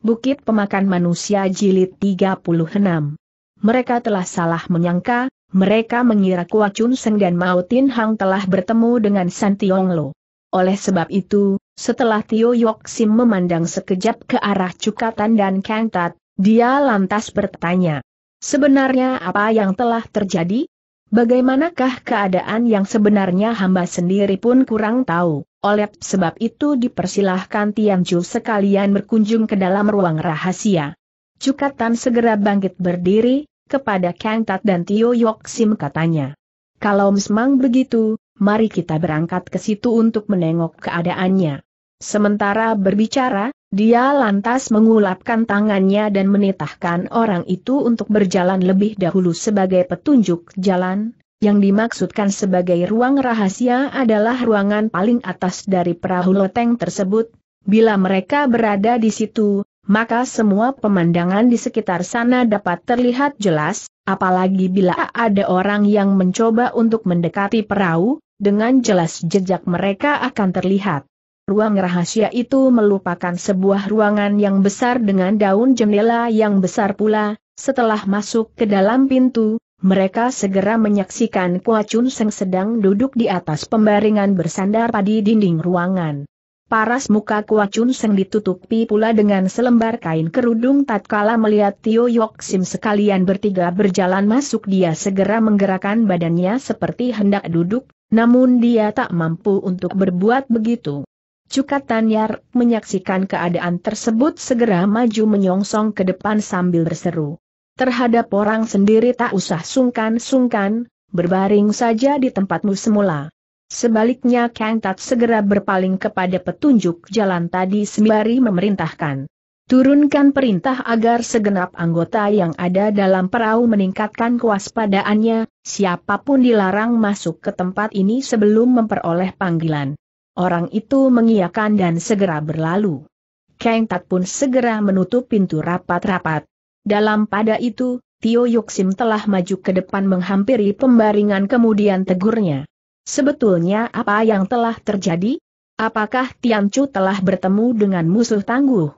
Bukit Pemakan Manusia Jilid 36. Mereka telah salah menyangka, mereka mengira Kua Chun Seng dan Mao Tin Hang telah bertemu dengan San Tiong Lo. Oleh sebab itu, setelah Tio Yok Sim memandang sekejap ke arah Cukatan dan Tat, dia lantas bertanya. Sebenarnya apa yang telah terjadi? Bagaimanakah keadaan yang sebenarnya hamba sendiri pun kurang tahu, oleh sebab itu dipersilahkan Chu sekalian berkunjung ke dalam ruang rahasia. Cukatan segera bangkit berdiri, kepada Kang Tat dan Tio Yok Sim katanya. Kalau memang begitu, mari kita berangkat ke situ untuk menengok keadaannya. Sementara berbicara, dia lantas mengulapkan tangannya dan menitahkan orang itu untuk berjalan lebih dahulu sebagai petunjuk jalan, yang dimaksudkan sebagai ruang rahasia adalah ruangan paling atas dari perahu loteng tersebut. Bila mereka berada di situ, maka semua pemandangan di sekitar sana dapat terlihat jelas, apalagi bila ada orang yang mencoba untuk mendekati perahu, dengan jelas jejak mereka akan terlihat. Ruang rahasia itu melupakan sebuah ruangan yang besar dengan daun jendela yang besar pula, setelah masuk ke dalam pintu, mereka segera menyaksikan Kuacun Seng sedang duduk di atas pembaringan bersandar padi dinding ruangan. Paras muka Kuacun Seng ditutupi pula dengan selembar kain kerudung tatkala melihat Tio Yok Sim sekalian bertiga berjalan masuk dia segera menggerakkan badannya seperti hendak duduk, namun dia tak mampu untuk berbuat begitu. Cukat Tanyar menyaksikan keadaan tersebut segera maju menyongsong ke depan sambil berseru. Terhadap orang sendiri tak usah sungkan-sungkan, berbaring saja di tempatmu semula. Sebaliknya Kang Tat segera berpaling kepada petunjuk jalan tadi sembari memerintahkan. Turunkan perintah agar segenap anggota yang ada dalam perahu meningkatkan kewaspadaannya, siapapun dilarang masuk ke tempat ini sebelum memperoleh panggilan. Orang itu mengiyakan dan segera berlalu. Kang Tat pun segera menutup pintu rapat-rapat. Dalam pada itu, Tio Yoksim telah maju ke depan menghampiri pembaringan kemudian tegurnya. Sebetulnya apa yang telah terjadi? Apakah Chu telah bertemu dengan musuh tangguh?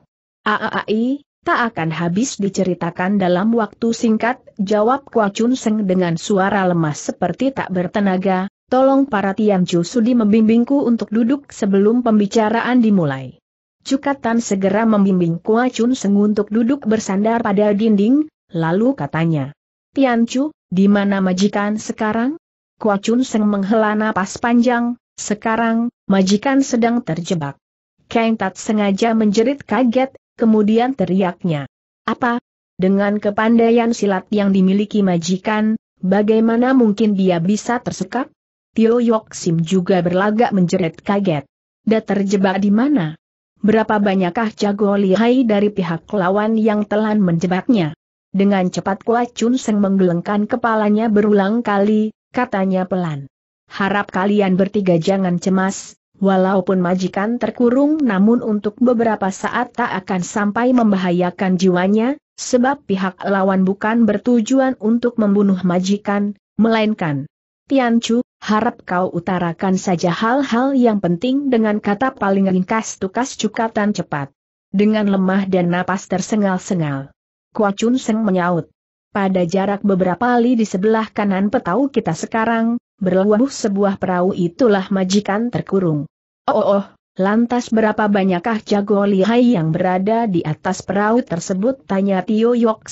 Aai, tak akan habis diceritakan dalam waktu singkat, jawab Kua Chun Seng dengan suara lemas seperti tak bertenaga, tolong para Tianju Sudi membimbingku untuk duduk sebelum pembicaraan dimulai. Cukatan segera membimbing Kua Chun Seng untuk duduk bersandar pada dinding, lalu katanya, Tianju, di mana majikan sekarang? Kua Chun Seng menghela napas panjang, sekarang, majikan sedang terjebak. Kang Tat sengaja menjerit kaget, kemudian teriaknya. Apa? Dengan kepandaian silat yang dimiliki majikan, bagaimana mungkin dia bisa tersekap? Tio Yok Sim juga berlagak menjerit kaget. Dah terjebak di mana? Berapa banyakkah jago lihai dari pihak lawan yang telan menjebaknya? Dengan cepat Kua Chun Seng menggelengkan kepalanya berulang kali, katanya pelan. Harap kalian bertiga jangan cemas, walaupun majikan terkurung namun untuk beberapa saat tak akan sampai membahayakan jiwanya, sebab pihak lawan bukan bertujuan untuk membunuh majikan, melainkan Tiancu, harap kau utarakan saja hal-hal yang penting dengan kata paling ringkas tukas cukatan cepat. Dengan lemah dan napas tersengal-sengal. Kuacun Seng menyaut. Pada jarak beberapa li di sebelah kanan petau kita sekarang, berlabuh sebuah perahu itulah majikan terkurung. Oh oh, oh lantas berapa banyakkah jago lihai yang berada di atas perahu tersebut tanya Tio Yok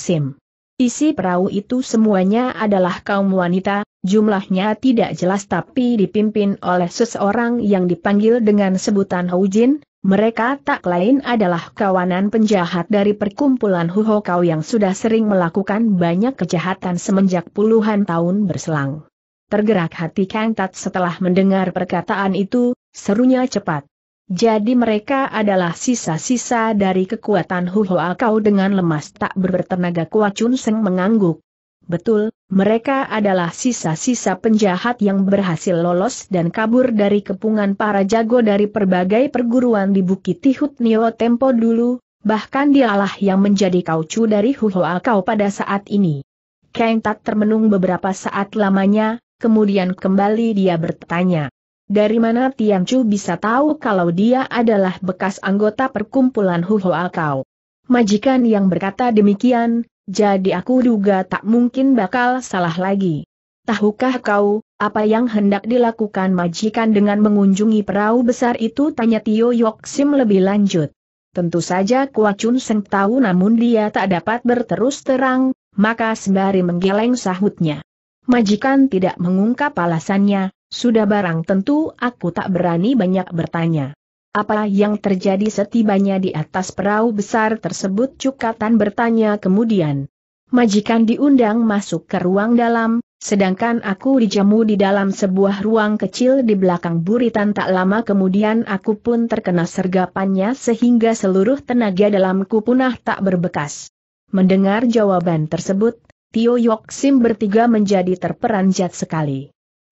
Isi perahu itu semuanya adalah kaum wanita, jumlahnya tidak jelas tapi dipimpin oleh seseorang yang dipanggil dengan sebutan Houjin, mereka tak lain adalah kawanan penjahat dari perkumpulan Huhokau yang sudah sering melakukan banyak kejahatan semenjak puluhan tahun berselang. Tergerak hati Kang Tat setelah mendengar perkataan itu, serunya cepat. Jadi mereka adalah sisa-sisa dari kekuatan Huho kau dengan lemas tak bertenaga kuat. Chun Seng mengangguk. Betul, mereka adalah sisa-sisa penjahat yang berhasil lolos dan kabur dari kepungan para jago dari berbagai perguruan di Bukit Tihut Nio Tempo dulu, bahkan dialah yang menjadi kaucu dari Huho kau pada saat ini. Kang tak termenung beberapa saat lamanya, kemudian kembali dia bertanya. Dari mana Tian Chu bisa tahu kalau dia adalah bekas anggota perkumpulan Hoa Kau? Majikan yang berkata demikian, jadi aku duga tak mungkin bakal salah lagi. Tahukah kau, apa yang hendak dilakukan majikan dengan mengunjungi perahu besar itu? Tanya Tio Yok Sim lebih lanjut. Tentu saja Kua Chun Seng tahu namun dia tak dapat berterus terang, maka sembari menggeleng sahutnya. Majikan tidak mengungkap alasannya, sudah barang tentu aku tak berani banyak bertanya. Apa yang terjadi setibanya di atas perahu besar tersebut Cukatan bertanya kemudian. Majikan diundang masuk ke ruang dalam, sedangkan aku dijamu di dalam sebuah ruang kecil di belakang buritan tak lama kemudian aku pun terkena sergapannya sehingga seluruh tenaga dalamku punah tak berbekas. Mendengar jawaban tersebut, Tio Yok Sim bertiga menjadi terperanjat sekali.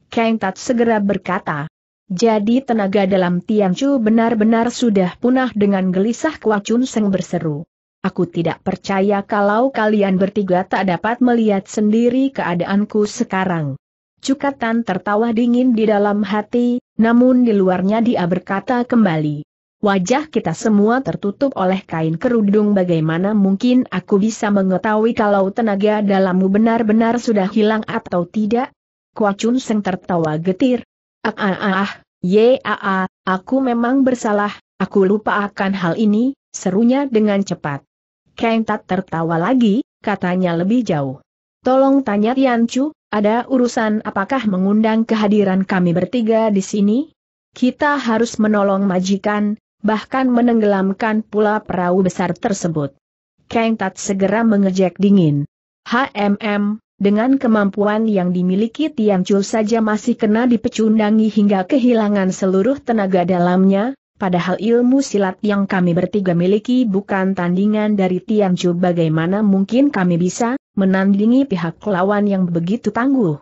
Kang Tat segera berkata. Jadi tenaga dalam Chu benar-benar sudah punah dengan gelisah Kuacun Seng berseru. Aku tidak percaya kalau kalian bertiga tak dapat melihat sendiri keadaanku sekarang. Cukatan tertawa dingin di dalam hati, namun di luarnya dia berkata kembali. Wajah kita semua tertutup oleh kain kerudung bagaimana mungkin aku bisa mengetahui kalau tenaga dalammu benar-benar sudah hilang atau tidak? Kua Chun Seng tertawa getir. Ah ah ah, ah ye ah, ah, aku memang bersalah, aku lupa akan hal ini, serunya dengan cepat. Kang Tat tertawa lagi, katanya lebih jauh. Tolong tanya Tian Chu, ada urusan apakah mengundang kehadiran kami bertiga di sini? Kita harus menolong majikan, bahkan menenggelamkan pula perahu besar tersebut. Kang Tat segera mengejek dingin. HMM, dengan kemampuan yang dimiliki Tianchul saja masih kena dipecundangi hingga kehilangan seluruh tenaga dalamnya, padahal ilmu silat yang kami bertiga miliki bukan tandingan dari Tianchul bagaimana mungkin kami bisa menandingi pihak lawan yang begitu tangguh.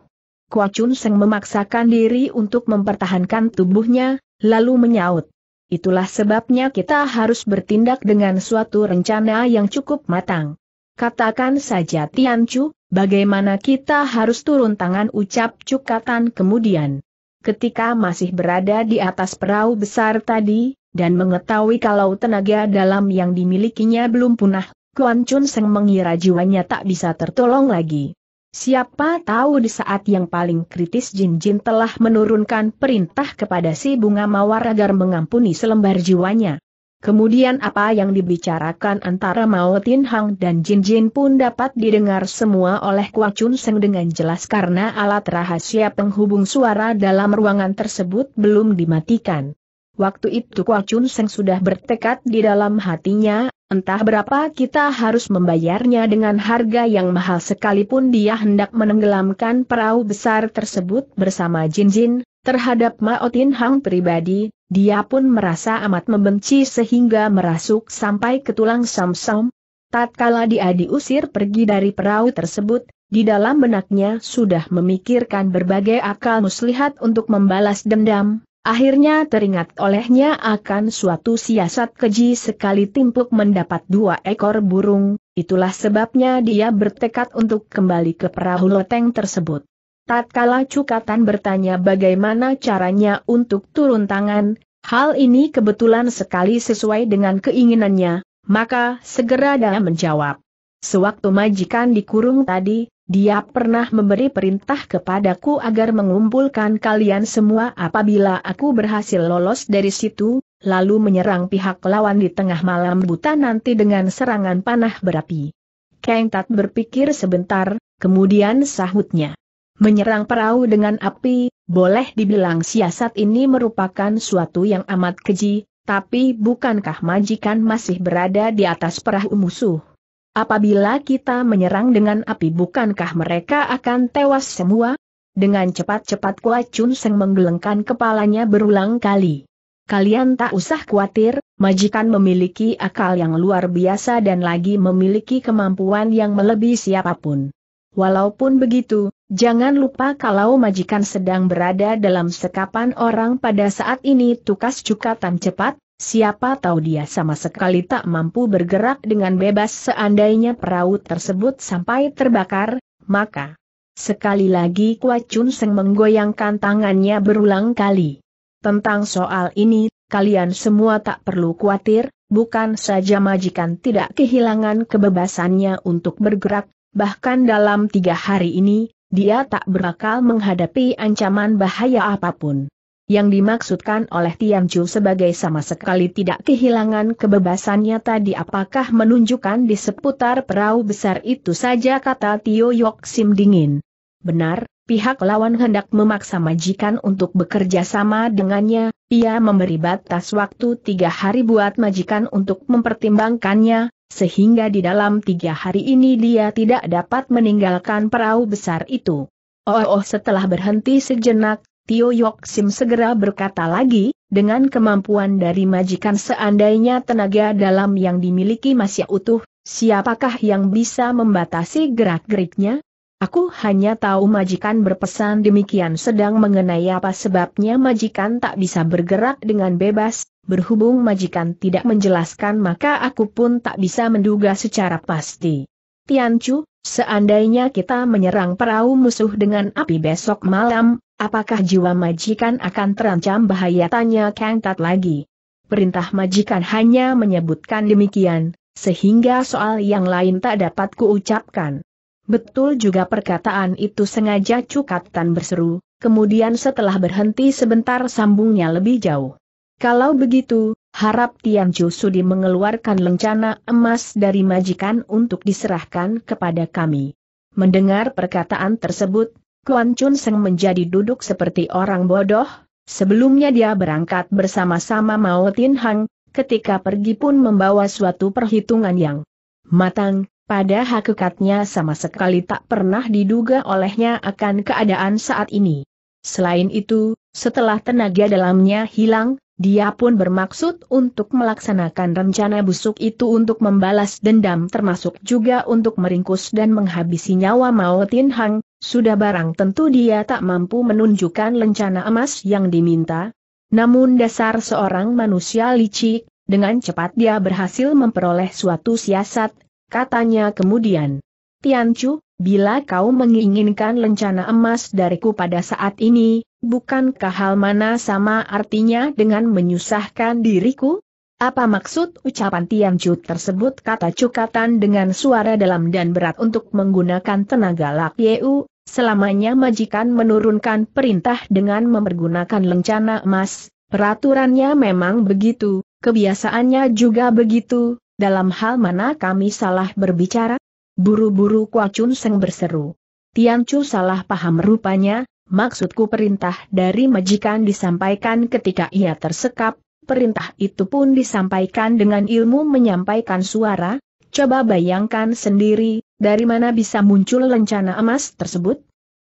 Kua Chun Seng memaksakan diri untuk mempertahankan tubuhnya, lalu menyaut. Itulah sebabnya kita harus bertindak dengan suatu rencana yang cukup matang. Katakan saja Tianchu, Bagaimana kita harus turun tangan ucap cukatan kemudian. Ketika masih berada di atas perahu besar tadi, dan mengetahui kalau tenaga dalam yang dimilikinya belum punah, Kuan Chun Seng mengira jiwanya tak bisa tertolong lagi. Siapa tahu di saat yang paling kritis Jin Jin telah menurunkan perintah kepada si bunga mawar agar mengampuni selembar jiwanya. Kemudian apa yang dibicarakan antara Mao Tin Hang dan Jin Jin pun dapat didengar semua oleh Kwa Chun Seng dengan jelas karena alat rahasia penghubung suara dalam ruangan tersebut belum dimatikan. Waktu itu Kwa Chun Seng sudah bertekad di dalam hatinya, entah berapa kita harus membayarnya dengan harga yang mahal sekalipun dia hendak menenggelamkan perahu besar tersebut bersama Jin Jin, Terhadap Maotin Hang pribadi, dia pun merasa amat membenci sehingga merasuk sampai ke tulang samsam. Tatkala dia diusir pergi dari perahu tersebut, di dalam benaknya sudah memikirkan berbagai akal muslihat untuk membalas dendam, akhirnya teringat olehnya akan suatu siasat keji sekali timpuk mendapat dua ekor burung, itulah sebabnya dia bertekad untuk kembali ke perahu loteng tersebut. Tatkala Cukatan bertanya bagaimana caranya untuk turun tangan, hal ini kebetulan sekali sesuai dengan keinginannya, maka segera dia menjawab. Sewaktu majikan dikurung tadi, dia pernah memberi perintah kepadaku agar mengumpulkan kalian semua apabila aku berhasil lolos dari situ, lalu menyerang pihak lawan di tengah malam buta nanti dengan serangan panah berapi. Keng Tat berpikir sebentar, kemudian sahutnya. Menyerang perahu dengan api, boleh dibilang siasat ini merupakan suatu yang amat keji, tapi bukankah majikan masih berada di atas perahu musuh? Apabila kita menyerang dengan api bukankah mereka akan tewas semua? Dengan cepat-cepat Kua Chun Seng menggelengkan kepalanya berulang kali. Kalian tak usah khawatir, majikan memiliki akal yang luar biasa dan lagi memiliki kemampuan yang melebihi siapapun. Walaupun begitu, Jangan lupa kalau majikan sedang berada dalam sekapan orang pada saat ini tukas cukatan cepat, siapa tahu dia sama sekali tak mampu bergerak dengan bebas seandainya perahu tersebut sampai terbakar, maka sekali lagi Kwa Chun Seng menggoyangkan tangannya berulang kali. Tentang soal ini, kalian semua tak perlu khawatir, bukan saja majikan tidak kehilangan kebebasannya untuk bergerak, bahkan dalam tiga hari ini, dia tak berakal menghadapi ancaman bahaya apapun. Yang dimaksudkan oleh Chu sebagai sama sekali tidak kehilangan kebebasannya tadi apakah menunjukkan di seputar perahu besar itu saja kata Tio Yok Sim dingin. Benar, pihak lawan hendak memaksa majikan untuk bekerja sama dengannya, ia memberi batas waktu tiga hari buat majikan untuk mempertimbangkannya, sehingga di dalam tiga hari ini dia tidak dapat meninggalkan perahu besar itu. Oh, oh setelah berhenti sejenak, Tio Yok Sim segera berkata lagi, dengan kemampuan dari majikan seandainya tenaga dalam yang dimiliki masih utuh, siapakah yang bisa membatasi gerak-geriknya? Aku hanya tahu majikan berpesan demikian sedang mengenai apa sebabnya majikan tak bisa bergerak dengan bebas, berhubung majikan tidak menjelaskan maka aku pun tak bisa menduga secara pasti. Tianchu, seandainya kita menyerang perahu musuh dengan api besok malam, apakah jiwa majikan akan terancam bahaya tanya Kang Tat lagi. Perintah majikan hanya menyebutkan demikian, sehingga soal yang lain tak dapat kuucapkan. Betul juga perkataan itu sengaja Cukatan berseru, kemudian setelah berhenti sebentar sambungnya lebih jauh. Kalau begitu, harap Tian Chu Sudi mengeluarkan lencana emas dari majikan untuk diserahkan kepada kami. Mendengar perkataan tersebut, Kuan Chun Seng menjadi duduk seperti orang bodoh, sebelumnya dia berangkat bersama-sama Mao Tin Hang, ketika pergi pun membawa suatu perhitungan yang matang, pada hakikatnya sama sekali tak pernah diduga olehnya akan keadaan saat ini. Selain itu, setelah tenaga dalamnya hilang, dia pun bermaksud untuk melaksanakan rencana busuk itu untuk membalas dendam termasuk juga untuk meringkus dan menghabisi nyawa Mao Tin Hang, sudah barang tentu dia tak mampu menunjukkan lencana emas yang diminta. Namun dasar seorang manusia licik, dengan cepat dia berhasil memperoleh suatu siasat, katanya kemudian. Tian Chu, bila kau menginginkan lencana emas dariku pada saat ini, Bukankah hal mana sama artinya dengan menyusahkan diriku? Apa maksud ucapan Chu tersebut kata cukatan dengan suara dalam dan berat untuk menggunakan tenaga Lak Yeu, selamanya majikan menurunkan perintah dengan mempergunakan lencana emas, peraturannya memang begitu, kebiasaannya juga begitu, dalam hal mana kami salah berbicara? Buru-buru Kuacun Seng berseru. Chu salah paham rupanya, Maksudku perintah dari majikan disampaikan ketika ia tersekap, perintah itu pun disampaikan dengan ilmu menyampaikan suara, coba bayangkan sendiri, dari mana bisa muncul lencana emas tersebut?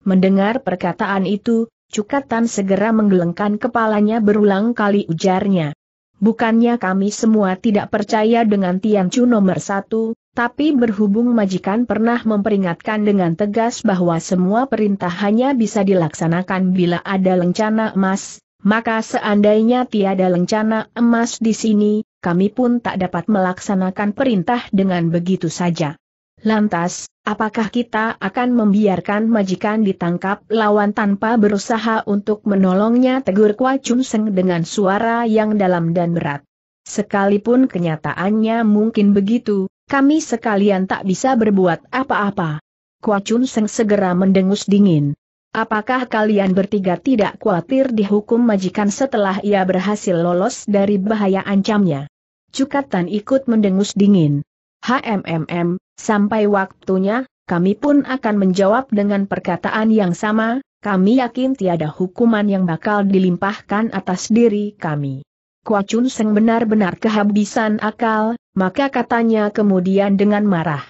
Mendengar perkataan itu, Cukatan segera menggelengkan kepalanya berulang kali ujarnya. Bukannya kami semua tidak percaya dengan Tian Chu nomor satu, tapi berhubung majikan pernah memperingatkan dengan tegas bahwa semua perintah hanya bisa dilaksanakan bila ada lencana emas, maka seandainya tiada lencana emas di sini, kami pun tak dapat melaksanakan perintah dengan begitu saja. Lantas, apakah kita akan membiarkan majikan ditangkap lawan tanpa berusaha untuk menolongnya tegur Kwa Chun Seng dengan suara yang dalam dan berat? Sekalipun kenyataannya mungkin begitu, kami sekalian tak bisa berbuat apa-apa. Kuacun Seng segera mendengus dingin. Apakah kalian bertiga tidak khawatir dihukum majikan setelah ia berhasil lolos dari bahaya ancamnya? Cukatan ikut mendengus dingin. HMMM, sampai waktunya, kami pun akan menjawab dengan perkataan yang sama, kami yakin tiada hukuman yang bakal dilimpahkan atas diri kami. Kua Chun Seng benar-benar kehabisan akal, maka katanya kemudian dengan marah.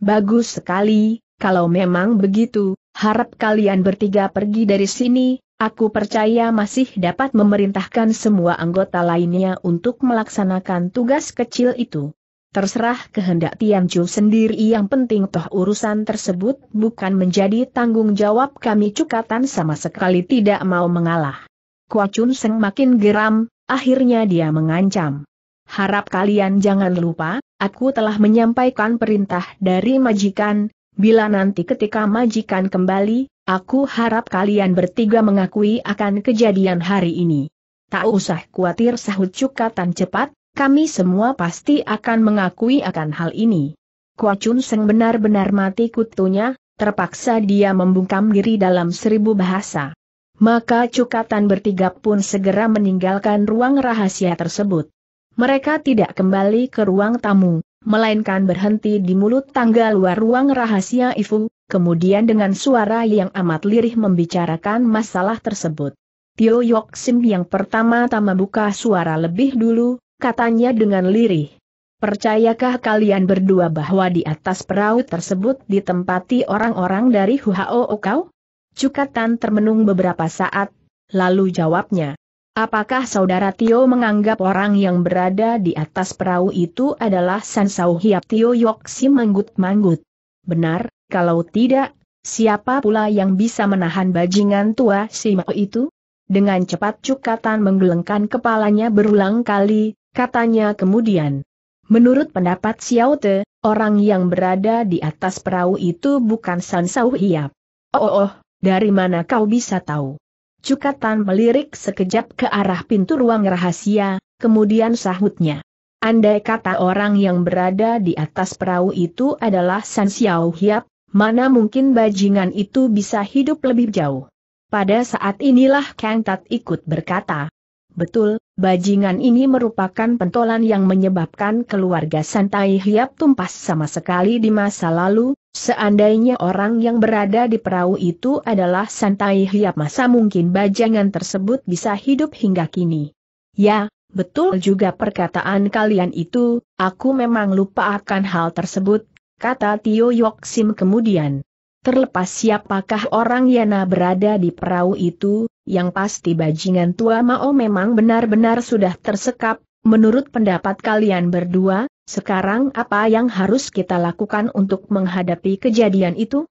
Bagus sekali, kalau memang begitu, harap kalian bertiga pergi dari sini, aku percaya masih dapat memerintahkan semua anggota lainnya untuk melaksanakan tugas kecil itu. Terserah kehendak Tian Chu sendiri yang penting toh urusan tersebut bukan menjadi tanggung jawab kami cukatan sama sekali tidak mau mengalah. Kua Chun Seng makin geram, Akhirnya dia mengancam. Harap kalian jangan lupa, aku telah menyampaikan perintah dari majikan, bila nanti ketika majikan kembali, aku harap kalian bertiga mengakui akan kejadian hari ini. Tak usah khawatir sahut cukatan cepat, kami semua pasti akan mengakui akan hal ini. Kua Chun Seng benar-benar mati kutunya, terpaksa dia membungkam diri dalam seribu bahasa maka Cukatan bertiga pun segera meninggalkan ruang rahasia tersebut. Mereka tidak kembali ke ruang tamu, melainkan berhenti di mulut tangga luar ruang rahasia Ifu, kemudian dengan suara yang amat lirih membicarakan masalah tersebut. Tio Yok Sim yang pertama-tama buka suara lebih dulu, katanya dengan lirih. Percayakah kalian berdua bahwa di atas perahu tersebut ditempati orang-orang dari Huhao Okau? Cukatan termenung beberapa saat, lalu jawabnya. Apakah saudara Tio menganggap orang yang berada di atas perahu itu adalah Sansau Hiap Tio Yok si manggut-manggut? Benar, kalau tidak, siapa pula yang bisa menahan bajingan tua si Mao itu? Dengan cepat Cukatan menggelengkan kepalanya berulang kali, katanya kemudian. Menurut pendapat Xiao Te, orang yang berada di atas perahu itu bukan Sansau Hiap. Oh, oh, oh dari mana kau bisa tahu? Cukatan melirik sekejap ke arah pintu ruang rahasia, kemudian sahutnya. Andai kata orang yang berada di atas perahu itu adalah San Xiao Hiap, mana mungkin bajingan itu bisa hidup lebih jauh. Pada saat inilah Kang Tat ikut berkata, Betul, bajingan ini merupakan pentolan yang menyebabkan keluarga Santai Hiap tumpas sama sekali di masa lalu, seandainya orang yang berada di perahu itu adalah Santai Hiap masa mungkin bajingan tersebut bisa hidup hingga kini. Ya, betul juga perkataan kalian itu, aku memang lupa akan hal tersebut, kata Tio Yok Sim kemudian. Terlepas siapakah orang Yana berada di perahu itu, yang pasti bajingan tua Mao memang benar-benar sudah tersekap, menurut pendapat kalian berdua, sekarang apa yang harus kita lakukan untuk menghadapi kejadian itu?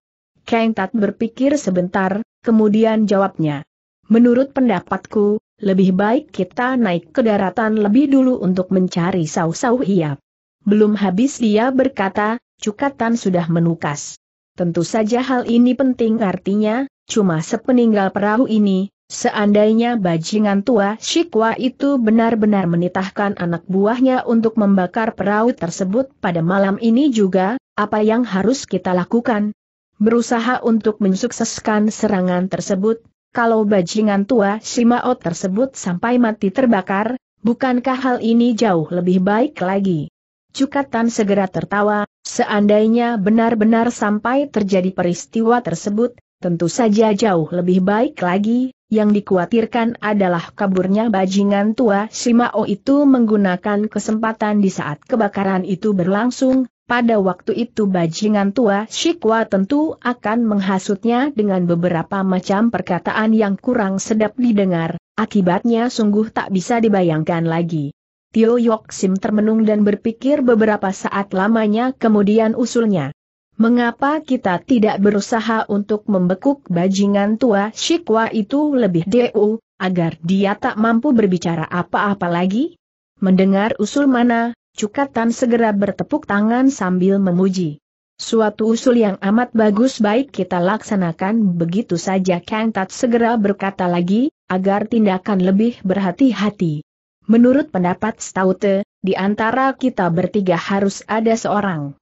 Kang Tat berpikir sebentar, kemudian jawabnya. Menurut pendapatku, lebih baik kita naik ke daratan lebih dulu untuk mencari sau-sau hiap. Belum habis dia berkata, cukatan sudah menukas. Tentu saja hal ini penting artinya, cuma sepeninggal perahu ini, Seandainya bajingan tua Shikwa itu benar-benar menitahkan anak buahnya untuk membakar perahu tersebut pada malam ini juga, apa yang harus kita lakukan? Berusaha untuk mensukseskan serangan tersebut, kalau bajingan tua Shimao tersebut sampai mati terbakar, bukankah hal ini jauh lebih baik lagi? Cukatan segera tertawa, seandainya benar-benar sampai terjadi peristiwa tersebut, tentu saja jauh lebih baik lagi, yang dikhawatirkan adalah kaburnya bajingan tua Simao itu menggunakan kesempatan di saat kebakaran itu berlangsung, pada waktu itu bajingan tua Shikwa tentu akan menghasutnya dengan beberapa macam perkataan yang kurang sedap didengar, akibatnya sungguh tak bisa dibayangkan lagi. Tio Yok Sim termenung dan berpikir beberapa saat lamanya kemudian usulnya. Mengapa kita tidak berusaha untuk membekuk bajingan tua Shikwa itu lebih deu, agar dia tak mampu berbicara apa-apa lagi? Mendengar usul mana, Cukatan segera bertepuk tangan sambil memuji. Suatu usul yang amat bagus baik kita laksanakan begitu saja Kang Tat segera berkata lagi, agar tindakan lebih berhati-hati. Menurut pendapat Staute, di antara kita bertiga harus ada seorang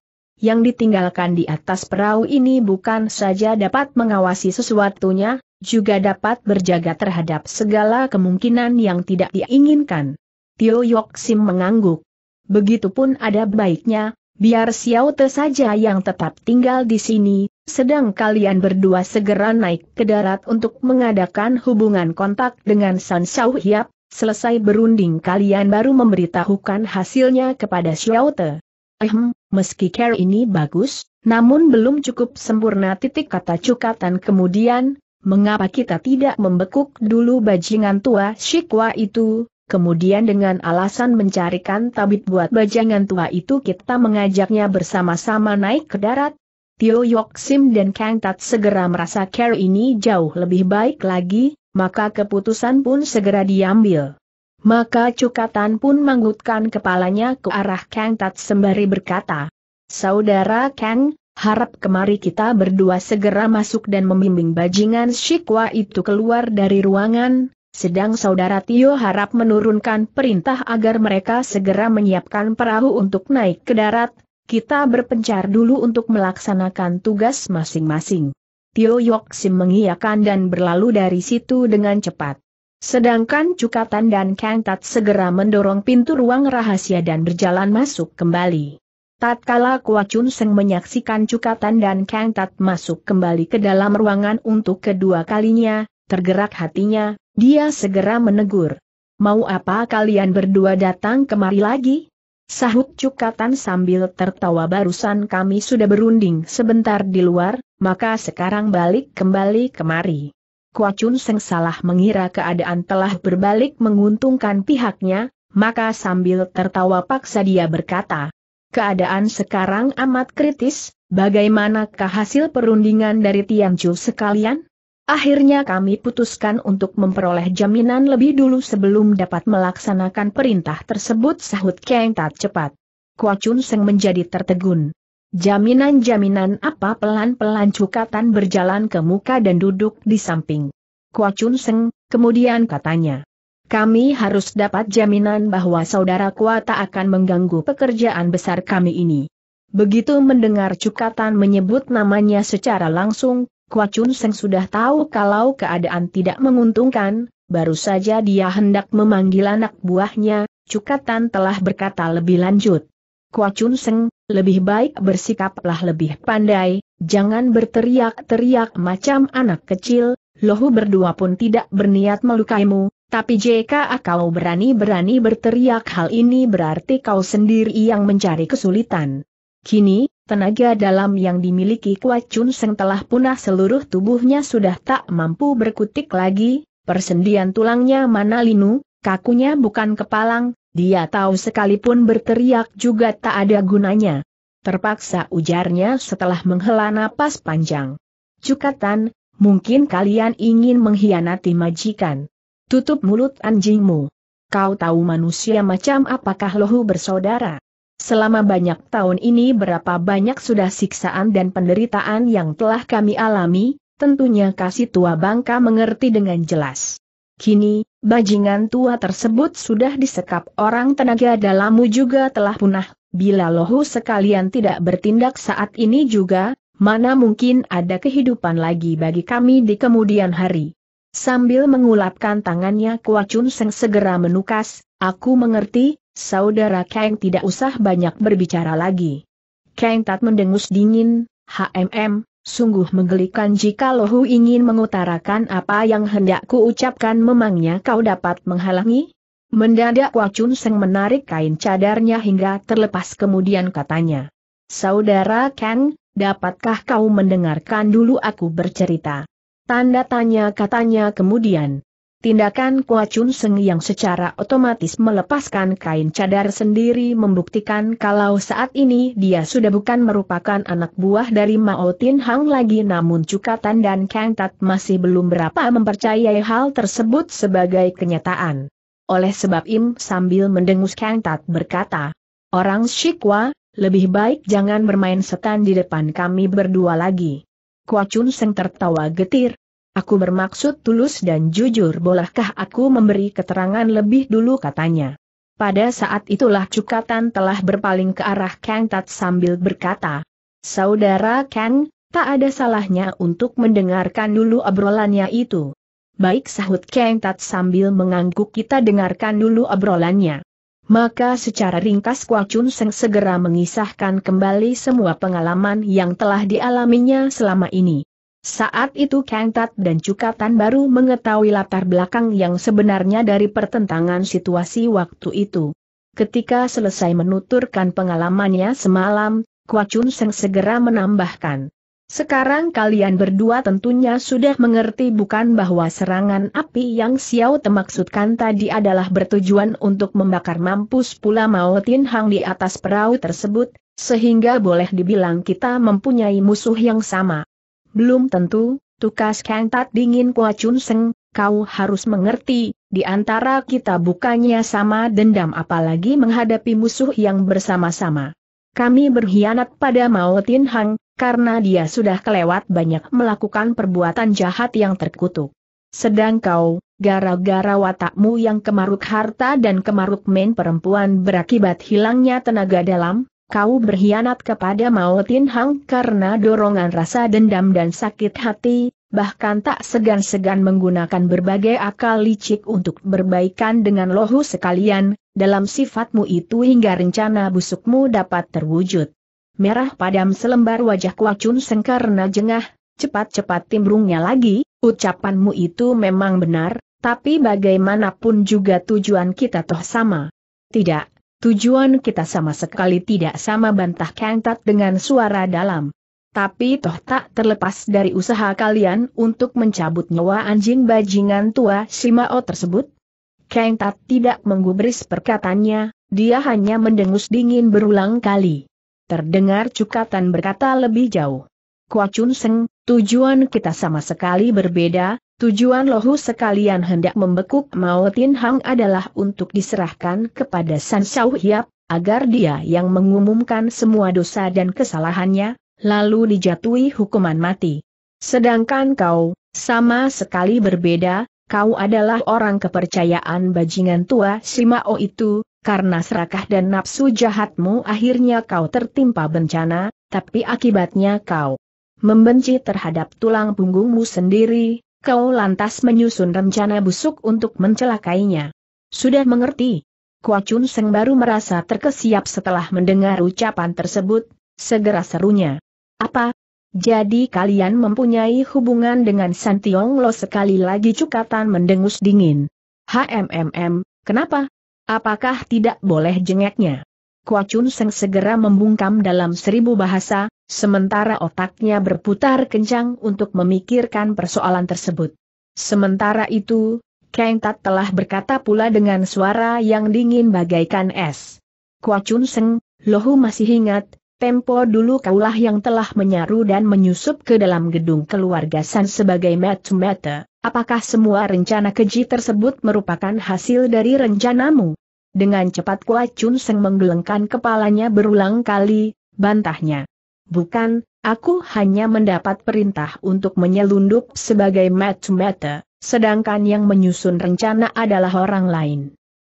yang ditinggalkan di atas perahu ini bukan saja dapat mengawasi sesuatunya, juga dapat berjaga terhadap segala kemungkinan yang tidak diinginkan. Tio Yok Sim mengangguk. Begitupun ada baiknya, biar Xiao Te saja yang tetap tinggal di sini, sedang kalian berdua segera naik ke darat untuk mengadakan hubungan kontak dengan San Xiao Hiap, selesai berunding kalian baru memberitahukan hasilnya kepada Xiao Te meski care ini bagus, namun belum cukup sempurna titik kata cukatan kemudian, mengapa kita tidak membekuk dulu bajingan tua Shikwa itu, kemudian dengan alasan mencarikan tabib buat bajingan tua itu kita mengajaknya bersama-sama naik ke darat, Tio Yok Sim dan Kang Tat segera merasa care ini jauh lebih baik lagi, maka keputusan pun segera diambil. Maka Cukatan pun menggutkan kepalanya ke arah Kang Tat sembari berkata, Saudara Kang, harap kemari kita berdua segera masuk dan membimbing bajingan Shikwa itu keluar dari ruangan, sedang saudara Tio harap menurunkan perintah agar mereka segera menyiapkan perahu untuk naik ke darat, kita berpencar dulu untuk melaksanakan tugas masing-masing. Tio Yoksim mengiyakan dan berlalu dari situ dengan cepat. Sedangkan Cukatan dan Kang Tat segera mendorong pintu ruang rahasia dan berjalan masuk kembali. Tatkala Kua Chun Seng menyaksikan Cukatan dan Kang Tat masuk kembali ke dalam ruangan untuk kedua kalinya, tergerak hatinya, dia segera menegur. Mau apa kalian berdua datang kemari lagi? Sahut Cukatan sambil tertawa barusan kami sudah berunding sebentar di luar, maka sekarang balik kembali kemari. Kua Chun Seng salah mengira keadaan telah berbalik menguntungkan pihaknya, maka sambil tertawa paksa dia berkata, Keadaan sekarang amat kritis, bagaimanakah hasil perundingan dari Tianju sekalian? Akhirnya kami putuskan untuk memperoleh jaminan lebih dulu sebelum dapat melaksanakan perintah tersebut sahut Kang Tat cepat. Kua Chun Seng menjadi tertegun. Jaminan-jaminan apa pelan-pelan cukatan berjalan ke muka dan duduk di samping. Kua Chun Seng, kemudian katanya. Kami harus dapat jaminan bahwa saudara Kua tak akan mengganggu pekerjaan besar kami ini. Begitu mendengar cukatan menyebut namanya secara langsung, Kua Chun Seng sudah tahu kalau keadaan tidak menguntungkan, baru saja dia hendak memanggil anak buahnya, cukatan telah berkata lebih lanjut. Kua Chun Seng, lebih baik bersikaplah lebih pandai, jangan berteriak-teriak macam anak kecil, lohu berdua pun tidak berniat melukaimu, tapi jika kau berani-berani berteriak hal ini berarti kau sendiri yang mencari kesulitan. Kini, tenaga dalam yang dimiliki Kua Chun Seng telah punah seluruh tubuhnya sudah tak mampu berkutik lagi, persendian tulangnya mana linu, kakunya bukan kepalang, dia tahu sekalipun berteriak juga tak ada gunanya. Terpaksa ujarnya setelah menghela napas panjang. Cukatan, mungkin kalian ingin mengkhianati majikan. Tutup mulut anjingmu. Kau tahu manusia macam apakah lohu bersaudara? Selama banyak tahun ini berapa banyak sudah siksaan dan penderitaan yang telah kami alami, tentunya kasih tua bangka mengerti dengan jelas. Kini, bajingan tua tersebut sudah disekap orang tenaga dalammu juga telah punah, bila lohu sekalian tidak bertindak saat ini juga, mana mungkin ada kehidupan lagi bagi kami di kemudian hari. Sambil mengulapkan tangannya Kuacun Seng segera menukas, aku mengerti, saudara Kang tidak usah banyak berbicara lagi. Kang tak mendengus dingin, HMM, Sungguh menggelikan jika lohu ingin mengutarakan apa yang hendak ku ucapkan memangnya kau dapat menghalangi? Mendadak Wacun Seng menarik kain cadarnya hingga terlepas kemudian katanya. Saudara Kang, dapatkah kau mendengarkan dulu aku bercerita? Tanda tanya katanya kemudian. Tindakan Kua Chun Seng yang secara otomatis melepaskan kain cadar sendiri membuktikan kalau saat ini dia sudah bukan merupakan anak buah dari Mao Tin Hang lagi namun Cukatan dan Kang Tat masih belum berapa mempercayai hal tersebut sebagai kenyataan. Oleh sebab Im sambil mendengus Kang Tat berkata, Orang Shikwa, lebih baik jangan bermain setan di depan kami berdua lagi. Kua Chun Seng tertawa getir, Aku bermaksud tulus dan jujur bolehkah aku memberi keterangan lebih dulu katanya. Pada saat itulah Cukatan telah berpaling ke arah Kang Tat sambil berkata, Saudara Kang, tak ada salahnya untuk mendengarkan dulu obrolannya itu. Baik sahut Kang Tat sambil mengangguk kita dengarkan dulu obrolannya. Maka secara ringkas Chun Seng segera mengisahkan kembali semua pengalaman yang telah dialaminya selama ini. Saat itu Kang Tat dan Cukatan baru mengetahui latar belakang yang sebenarnya dari pertentangan situasi waktu itu. Ketika selesai menuturkan pengalamannya semalam, Kwa Chun Seng segera menambahkan. Sekarang kalian berdua tentunya sudah mengerti bukan bahwa serangan api yang Xiao temaksudkan tadi adalah bertujuan untuk membakar mampus pula Mao Hang di atas perahu tersebut, sehingga boleh dibilang kita mempunyai musuh yang sama. Belum tentu, tukas Tat dingin Kua Chun Seng, kau harus mengerti, di antara kita bukannya sama dendam apalagi menghadapi musuh yang bersama-sama. Kami berkhianat pada Mao Tin Hang, karena dia sudah kelewat banyak melakukan perbuatan jahat yang terkutuk. Sedang kau, gara-gara watakmu yang kemaruk harta dan kemaruk main perempuan berakibat hilangnya tenaga dalam, kau berkhianat kepada Mautin Hang karena dorongan rasa dendam dan sakit hati, bahkan tak segan-segan menggunakan berbagai akal licik untuk berbaikan dengan lohu sekalian, dalam sifatmu itu hingga rencana busukmu dapat terwujud. Merah padam selembar wajah Kuacun Seng karena jengah, cepat-cepat timbrungnya lagi, ucapanmu itu memang benar, tapi bagaimanapun juga tujuan kita toh sama. Tidak, Tujuan kita sama sekali tidak sama bantah Kang Tat dengan suara dalam. Tapi toh tak terlepas dari usaha kalian untuk mencabut nyawa anjing bajingan tua Simao tersebut. Kang Tat tidak menggubris perkataannya, dia hanya mendengus dingin berulang kali. Terdengar cukatan berkata lebih jauh. Kua Chun Seng, tujuan kita sama sekali berbeda, Tujuan lohu sekalian hendak membekuk Mao Tin Hang adalah untuk diserahkan kepada San Shao Hiap, agar dia yang mengumumkan semua dosa dan kesalahannya, lalu dijatuhi hukuman mati. Sedangkan kau, sama sekali berbeda, kau adalah orang kepercayaan bajingan tua Simao itu, karena serakah dan nafsu jahatmu akhirnya kau tertimpa bencana, tapi akibatnya kau membenci terhadap tulang punggungmu sendiri, Kau lantas menyusun rencana busuk untuk mencelakainya. Sudah mengerti? Kua Chun Seng baru merasa terkesiap setelah mendengar ucapan tersebut, segera serunya. Apa? Jadi kalian mempunyai hubungan dengan Santiong Lo sekali lagi cukatan mendengus dingin. HMMM, kenapa? Apakah tidak boleh jengeknya? Kua Chun Seng segera membungkam dalam seribu bahasa, sementara otaknya berputar kencang untuk memikirkan persoalan tersebut. Sementara itu, Kang Tat telah berkata pula dengan suara yang dingin bagaikan es. Kua Chun Seng, Lohu masih ingat, tempo dulu kaulah yang telah menyaru dan menyusup ke dalam gedung keluarga San sebagai metu-mete. Apakah semua rencana keji tersebut merupakan hasil dari rencanamu? Dengan cepat Kua Chun Seng menggelengkan kepalanya berulang kali, bantahnya. Bukan, aku hanya mendapat perintah untuk menyelundup sebagai matchmaker, sedangkan yang menyusun rencana adalah orang lain.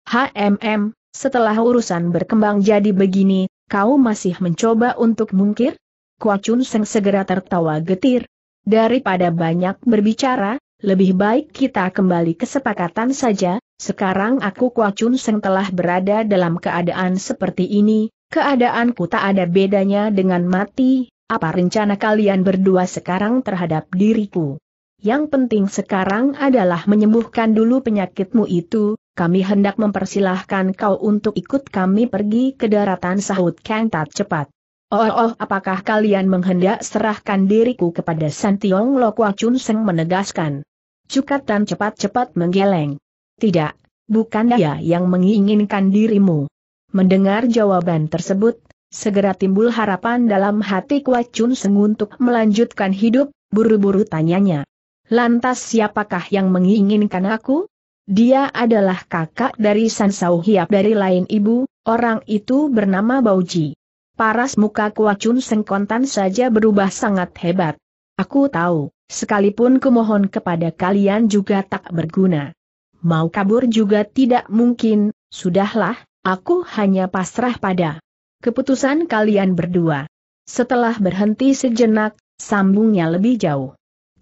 HMM, setelah urusan berkembang jadi begini, kau masih mencoba untuk mungkir? Kua Chun Seng segera tertawa getir. Daripada banyak berbicara, lebih baik kita kembali kesepakatan saja, sekarang aku Kwa Chun Seng telah berada dalam keadaan seperti ini, keadaanku tak ada bedanya dengan mati, apa rencana kalian berdua sekarang terhadap diriku? Yang penting sekarang adalah menyembuhkan dulu penyakitmu itu, kami hendak mempersilahkan kau untuk ikut kami pergi ke daratan sahut Kang Tat cepat. Oh, oh, oh, apakah kalian menghendak serahkan diriku kepada Santiong Kwa Chun Seng menegaskan. Cukatan cepat-cepat menggeleng. Tidak, bukan dia yang menginginkan dirimu. Mendengar jawaban tersebut, segera timbul harapan dalam hati Kuacun Seng untuk melanjutkan hidup, buru-buru tanyanya. Lantas siapakah yang menginginkan aku? Dia adalah kakak dari Sau Hiap dari lain ibu, orang itu bernama Bauji. Paras muka Kuacun Sengkontan saja berubah sangat hebat. Aku tahu. Sekalipun kumohon kepada kalian juga tak berguna. Mau kabur juga tidak mungkin, sudahlah, aku hanya pasrah pada keputusan kalian berdua. Setelah berhenti sejenak, sambungnya lebih jauh.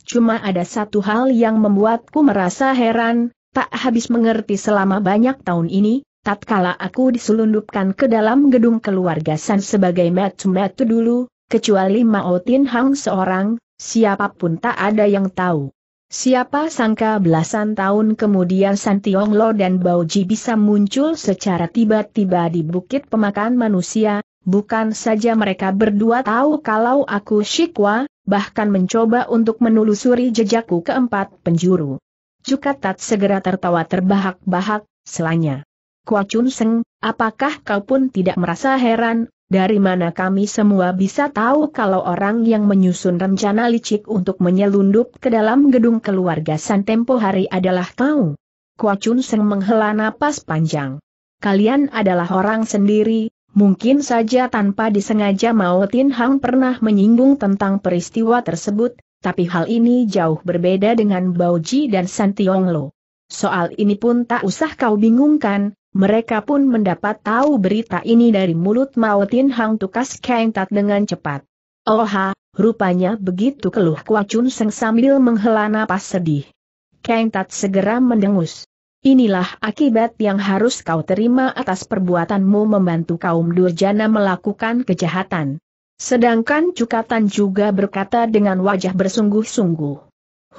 Cuma ada satu hal yang membuatku merasa heran, tak habis mengerti selama banyak tahun ini, tatkala aku diselundupkan ke dalam gedung keluarga San sebagai metu-metu dulu, kecuali Mao Hang seorang, siapapun tak ada yang tahu. Siapa sangka belasan tahun kemudian Santiong Lo dan Baoji bisa muncul secara tiba-tiba di bukit pemakan manusia, bukan saja mereka berdua tahu kalau aku Shikwa, bahkan mencoba untuk menelusuri jejakku keempat penjuru. Cukatat segera tertawa terbahak-bahak, selanya. Kua Chun Seng, apakah kau pun tidak merasa heran, dari mana kami semua bisa tahu kalau orang yang menyusun rencana licik untuk menyelundup ke dalam gedung keluarga San tempo hari adalah kau? Kua Chun Seng menghela napas panjang. Kalian adalah orang sendiri, mungkin saja tanpa disengaja Mao Tin Hang pernah menyinggung tentang peristiwa tersebut, tapi hal ini jauh berbeda dengan Bao Ji dan San Tiong Lo. Soal ini pun tak usah kau bingungkan, mereka pun mendapat tahu berita ini dari mulut Mautin Hang Tukas Kang Tat dengan cepat. Oha, rupanya begitu keluh Kwa Chun Seng sambil menghela napas sedih. Kang Tat segera mendengus. Inilah akibat yang harus kau terima atas perbuatanmu membantu kaum durjana melakukan kejahatan. Sedangkan Cukatan juga berkata dengan wajah bersungguh-sungguh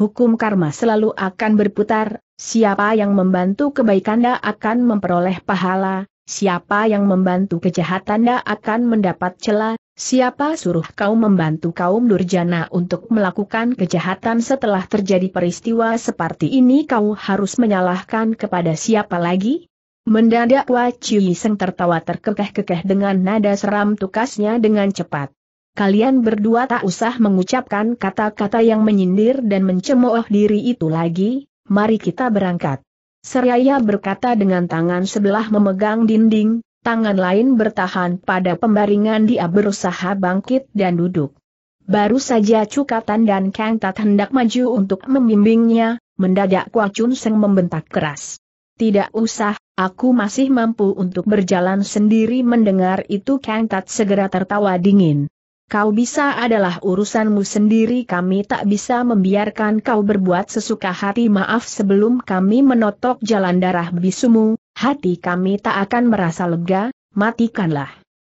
hukum karma selalu akan berputar, siapa yang membantu kebaikan akan memperoleh pahala, siapa yang membantu kejahatan akan mendapat celah, siapa suruh kau membantu kaum durjana untuk melakukan kejahatan setelah terjadi peristiwa seperti ini kau harus menyalahkan kepada siapa lagi? Mendadak Wah Chiu Yiseng tertawa terkekeh-kekeh dengan nada seram tukasnya dengan cepat kalian berdua tak usah mengucapkan kata-kata yang menyindir dan mencemooh diri itu lagi, mari kita berangkat. Seraya berkata dengan tangan sebelah memegang dinding, tangan lain bertahan pada pembaringan dia berusaha bangkit dan duduk. Baru saja Cukatan dan Kang Tat hendak maju untuk membimbingnya, mendadak Kwa Chun Seng membentak keras. Tidak usah, aku masih mampu untuk berjalan sendiri mendengar itu Kang Tat segera tertawa dingin. Kau bisa adalah urusanmu sendiri kami tak bisa membiarkan kau berbuat sesuka hati maaf sebelum kami menotok jalan darah bisumu, hati kami tak akan merasa lega, matikanlah.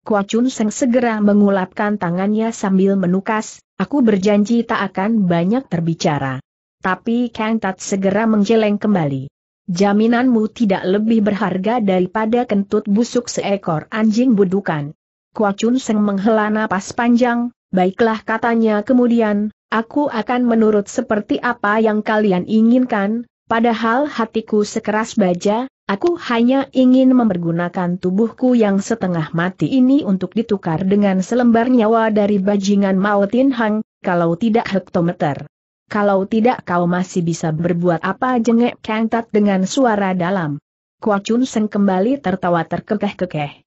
Kua Chun Seng segera mengulapkan tangannya sambil menukas, aku berjanji tak akan banyak terbicara. Tapi Kang Tat segera menjeleng kembali. Jaminanmu tidak lebih berharga daripada kentut busuk seekor anjing budukan. Kua Chun Seng menghela napas panjang, baiklah katanya kemudian, aku akan menurut seperti apa yang kalian inginkan, padahal hatiku sekeras baja, aku hanya ingin mempergunakan tubuhku yang setengah mati ini untuk ditukar dengan selembar nyawa dari bajingan Mao Hang, kalau tidak hektometer. Kalau tidak kau masih bisa berbuat apa jengek Kang Tat dengan suara dalam. Kua Chun Seng kembali tertawa terkekeh-kekeh.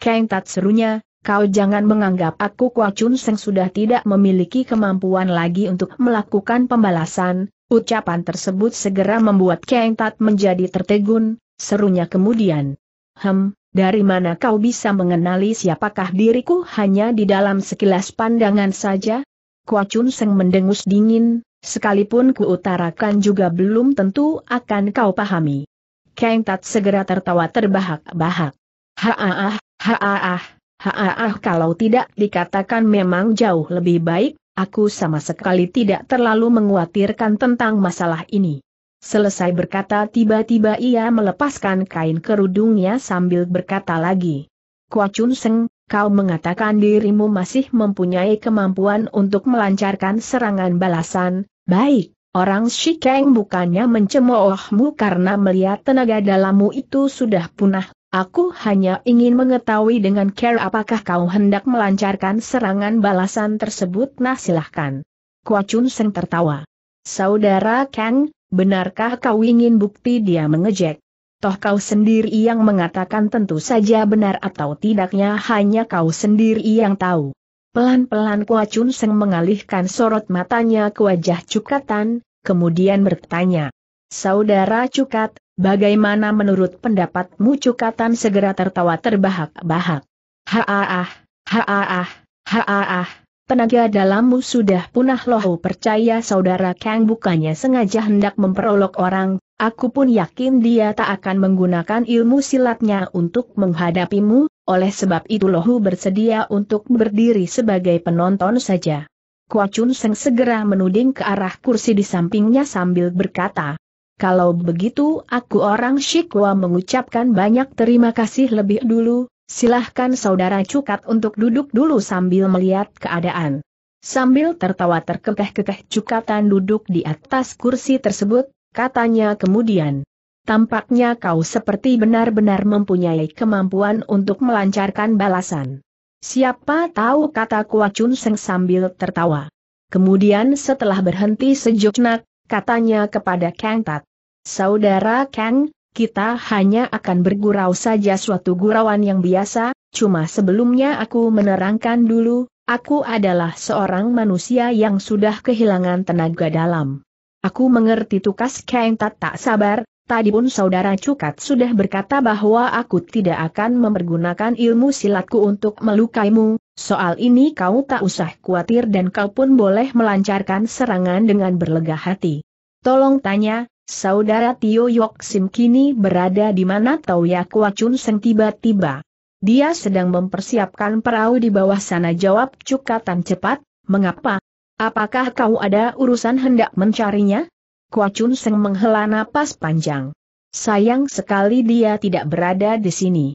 Kang Tat serunya, Kau jangan menganggap aku Kwa Chun Seng sudah tidak memiliki kemampuan lagi untuk melakukan pembalasan, ucapan tersebut segera membuat Kang Tat menjadi tertegun, serunya kemudian. Hem, dari mana kau bisa mengenali siapakah diriku hanya di dalam sekilas pandangan saja? Kwa Chun Seng mendengus dingin, sekalipun kuutarakan juga belum tentu akan kau pahami. Kang Tat segera tertawa terbahak-bahak. Haaah, haaah, Haah, ah, kalau tidak dikatakan memang jauh lebih baik, aku sama sekali tidak terlalu menguatirkan tentang masalah ini. Selesai berkata tiba-tiba ia melepaskan kain kerudungnya sambil berkata lagi. Kua Chun Seng, kau mengatakan dirimu masih mempunyai kemampuan untuk melancarkan serangan balasan, baik. Orang Shikeng bukannya mencemoohmu karena melihat tenaga dalammu itu sudah punah Aku hanya ingin mengetahui dengan care apakah kau hendak melancarkan serangan balasan tersebut nah silahkan. Kua Chun Seng tertawa. Saudara Kang, benarkah kau ingin bukti dia mengejek? Toh kau sendiri yang mengatakan tentu saja benar atau tidaknya hanya kau sendiri yang tahu. Pelan-pelan Kua Chun Seng mengalihkan sorot matanya ke wajah Cukatan, kemudian bertanya. Saudara Cukat, Bagaimana menurut pendapatmu cukatan segera tertawa terbahak-bahak? Haaah, haaah, haaah, tenaga dalammu sudah punah loh percaya saudara Kang bukannya sengaja hendak memperolok orang, aku pun yakin dia tak akan menggunakan ilmu silatnya untuk menghadapimu, oleh sebab itu loh, bersedia untuk berdiri sebagai penonton saja. Kuacun Seng segera menuding ke arah kursi di sampingnya sambil berkata, kalau begitu aku orang Shikwa mengucapkan banyak terima kasih lebih dulu, silahkan saudara Cukat untuk duduk dulu sambil melihat keadaan. Sambil tertawa terkekeh-kekeh Cukatan duduk di atas kursi tersebut, katanya kemudian. Tampaknya kau seperti benar-benar mempunyai kemampuan untuk melancarkan balasan. Siapa tahu kata Kuacun Seng sambil tertawa. Kemudian setelah berhenti nak katanya kepada Kang Tat. Saudara Kang, kita hanya akan bergurau saja suatu gurauan yang biasa, cuma sebelumnya aku menerangkan dulu, aku adalah seorang manusia yang sudah kehilangan tenaga dalam. Aku mengerti tukas Kang Tat tak sabar, Tadi pun saudara Cukat sudah berkata bahwa aku tidak akan mempergunakan ilmu silatku untuk melukaimu, soal ini kau tak usah khawatir dan kau pun boleh melancarkan serangan dengan berlega hati. Tolong tanya, saudara Tio Yok Sim kini berada di mana Tau ya kuacun Seng tiba-tiba. Dia sedang mempersiapkan perahu di bawah sana jawab Cukatan cepat, mengapa? Apakah kau ada urusan hendak mencarinya? Kua Chun Seng menghela napas panjang. Sayang sekali dia tidak berada di sini.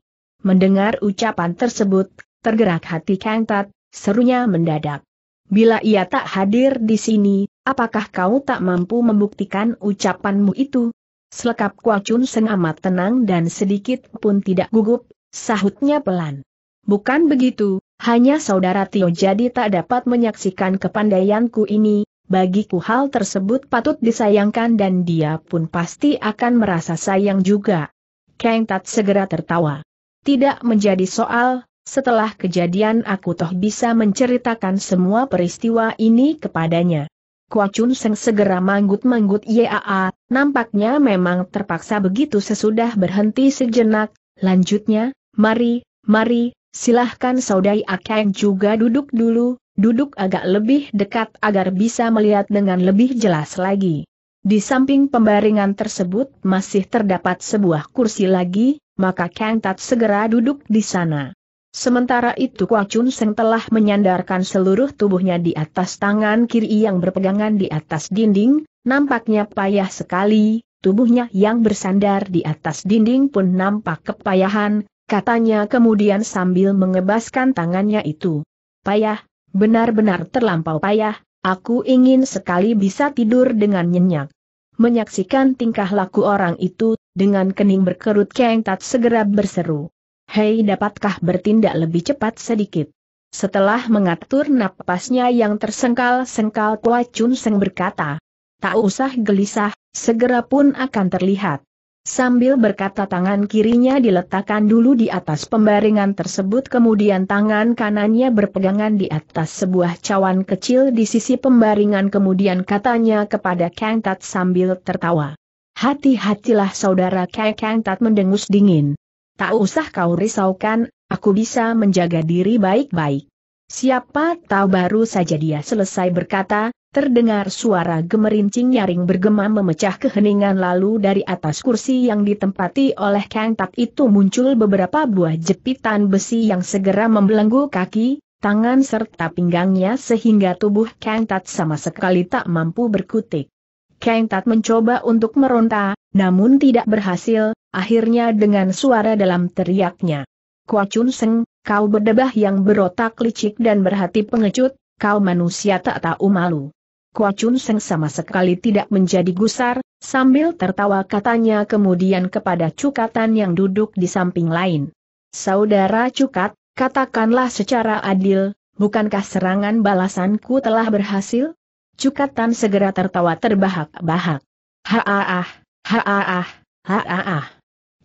Mendengar ucapan tersebut, tergerak hati Kang Tat, serunya mendadak. Bila ia tak hadir di sini, apakah kau tak mampu membuktikan ucapanmu itu? Selekap Kua Chun Seng amat tenang dan sedikit pun tidak gugup, sahutnya pelan. Bukan begitu, hanya saudara Tio jadi tak dapat menyaksikan kepandaianku ini, bagiku hal tersebut patut disayangkan dan dia pun pasti akan merasa sayang juga. Kang Tat segera tertawa. Tidak menjadi soal, setelah kejadian aku toh bisa menceritakan semua peristiwa ini kepadanya. Kua Chun Seng segera manggut-manggut YAA, nampaknya memang terpaksa begitu sesudah berhenti sejenak, lanjutnya, mari, mari, silahkan saudari Akeng juga duduk dulu, Duduk agak lebih dekat agar bisa melihat dengan lebih jelas lagi. Di samping pembaringan tersebut masih terdapat sebuah kursi lagi, maka Kang Tat segera duduk di sana. Sementara itu Kwa Chun Seng telah menyandarkan seluruh tubuhnya di atas tangan kiri yang berpegangan di atas dinding, nampaknya payah sekali, tubuhnya yang bersandar di atas dinding pun nampak kepayahan, katanya kemudian sambil mengebaskan tangannya itu. Payah, Benar-benar terlampau payah, aku ingin sekali bisa tidur dengan nyenyak. Menyaksikan tingkah laku orang itu, dengan kening berkerut Kang Tat segera berseru. Hei dapatkah bertindak lebih cepat sedikit? Setelah mengatur napasnya yang tersengkal-sengkal Kua Chun Seng berkata. Tak usah gelisah, segera pun akan terlihat. Sambil berkata tangan kirinya diletakkan dulu di atas pembaringan tersebut kemudian tangan kanannya berpegangan di atas sebuah cawan kecil di sisi pembaringan kemudian katanya kepada Kang Tat sambil tertawa. Hati-hatilah saudara Kang Tat mendengus dingin. Tak usah kau risaukan, aku bisa menjaga diri baik-baik. Siapa tahu baru saja dia selesai berkata, Terdengar suara gemerincing nyaring bergema memecah keheningan lalu dari atas kursi yang ditempati oleh Kang Tak itu muncul beberapa buah jepitan besi yang segera membelenggu kaki, tangan serta pinggangnya sehingga tubuh Kang Tat sama sekali tak mampu berkutik. Kang Tat mencoba untuk meronta, namun tidak berhasil, akhirnya dengan suara dalam teriaknya. Kua Chun Seng, kau berdebah yang berotak licik dan berhati pengecut, kau manusia tak tahu malu. Kua Chun Seng sama sekali tidak menjadi gusar, sambil tertawa katanya kemudian kepada Cukatan yang duduk di samping lain. Saudara Cukat, katakanlah secara adil, bukankah serangan balasanku telah berhasil? Cukatan segera tertawa terbahak-bahak. Haaah, haaah, haaah.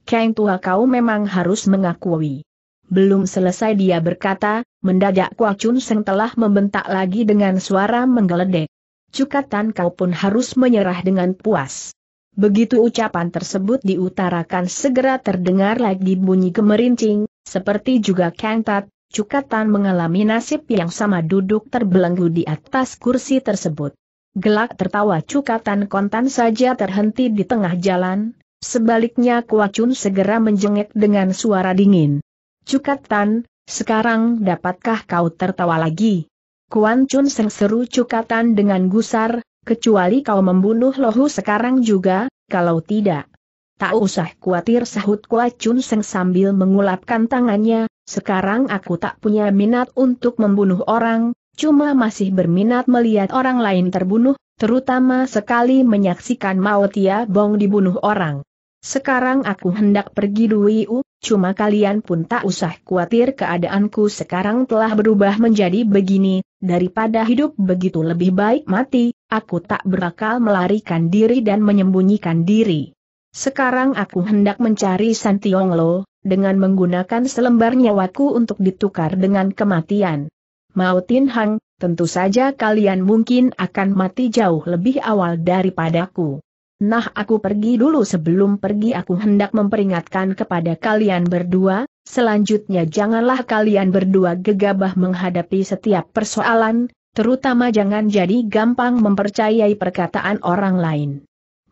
Kang tua kau memang harus mengakui. Belum selesai dia berkata, mendadak Kua Chun Seng telah membentak lagi dengan suara menggeledek. Cukatan kau pun harus menyerah dengan puas. Begitu ucapan tersebut diutarakan segera terdengar lagi bunyi gemerincing, seperti juga Tat. Cukatan mengalami nasib yang sama duduk terbelenggu di atas kursi tersebut. Gelak tertawa Cukatan kontan saja terhenti di tengah jalan, sebaliknya Kuacun segera menjengek dengan suara dingin. Cukatan, sekarang dapatkah kau tertawa lagi? Kuan Chun Seng seru cukatan dengan gusar, kecuali kau membunuh Lohu sekarang juga, kalau tidak. Tak usah khawatir sahut Kuan Chun Seng sambil mengulapkan tangannya, sekarang aku tak punya minat untuk membunuh orang, cuma masih berminat melihat orang lain terbunuh, terutama sekali menyaksikan Maotia Bong dibunuh orang. Sekarang aku hendak pergi Dui U, cuma kalian pun tak usah khawatir keadaanku sekarang telah berubah menjadi begini, Daripada hidup begitu lebih baik mati, aku tak berakal melarikan diri dan menyembunyikan diri. Sekarang aku hendak mencari Santiong Lo, dengan menggunakan selembar nyawaku untuk ditukar dengan kematian. Mao Tin Hang, tentu saja kalian mungkin akan mati jauh lebih awal daripadaku. Nah aku pergi dulu sebelum pergi aku hendak memperingatkan kepada kalian berdua, Selanjutnya janganlah kalian berdua gegabah menghadapi setiap persoalan, terutama jangan jadi gampang mempercayai perkataan orang lain.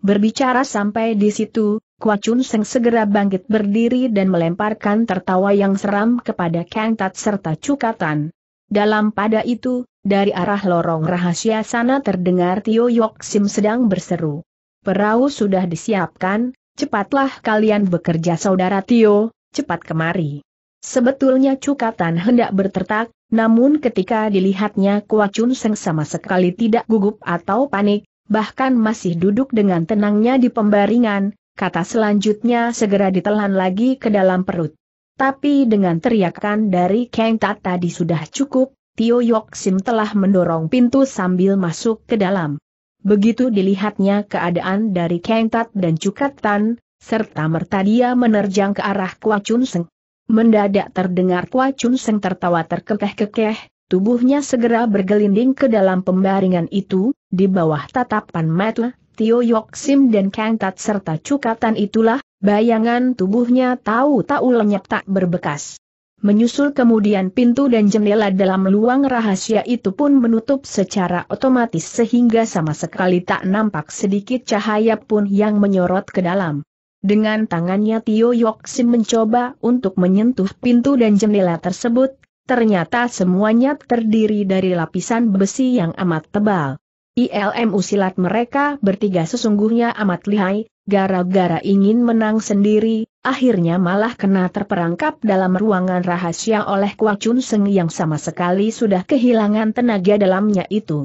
Berbicara sampai di situ, Kua Chun Seng segera bangkit berdiri dan melemparkan tertawa yang seram kepada Kang Tat serta Cukatan. Dalam pada itu, dari arah lorong rahasia sana terdengar Tio Yok Sim sedang berseru. Perahu sudah disiapkan, cepatlah kalian bekerja saudara Tio, cepat kemari. Sebetulnya cukatan hendak bertertak, namun ketika dilihatnya Chun Seng sama sekali tidak gugup atau panik, bahkan masih duduk dengan tenangnya di pembaringan, kata selanjutnya segera ditelan lagi ke dalam perut. Tapi dengan teriakan dari Kang Tat tadi sudah cukup, Tio Yok Sim telah mendorong pintu sambil masuk ke dalam. Begitu dilihatnya keadaan dari Kang Tat dan Cukatan, serta merta dia menerjang ke arah Kua Chun Seng. Mendadak terdengar Kua Chun Seng tertawa terkekeh-kekeh, Tubuhnya segera bergelinding ke dalam pembaringan itu, di bawah tatapan mata, Tio Yok Sim dan Kang Tat serta cukatan itulah, bayangan tubuhnya tahu-tahu lenyap tak berbekas. Menyusul kemudian pintu dan jendela dalam luang rahasia itu pun menutup secara otomatis sehingga sama sekali tak nampak sedikit cahaya pun yang menyorot ke dalam. Dengan tangannya Tio Sim mencoba untuk menyentuh pintu dan jendela tersebut, ternyata semuanya terdiri dari lapisan besi yang amat tebal. ILM usilat mereka bertiga sesungguhnya amat lihai, gara-gara ingin menang sendiri, akhirnya malah kena terperangkap dalam ruangan rahasia oleh Kwa Chun Seng yang sama sekali sudah kehilangan tenaga dalamnya itu.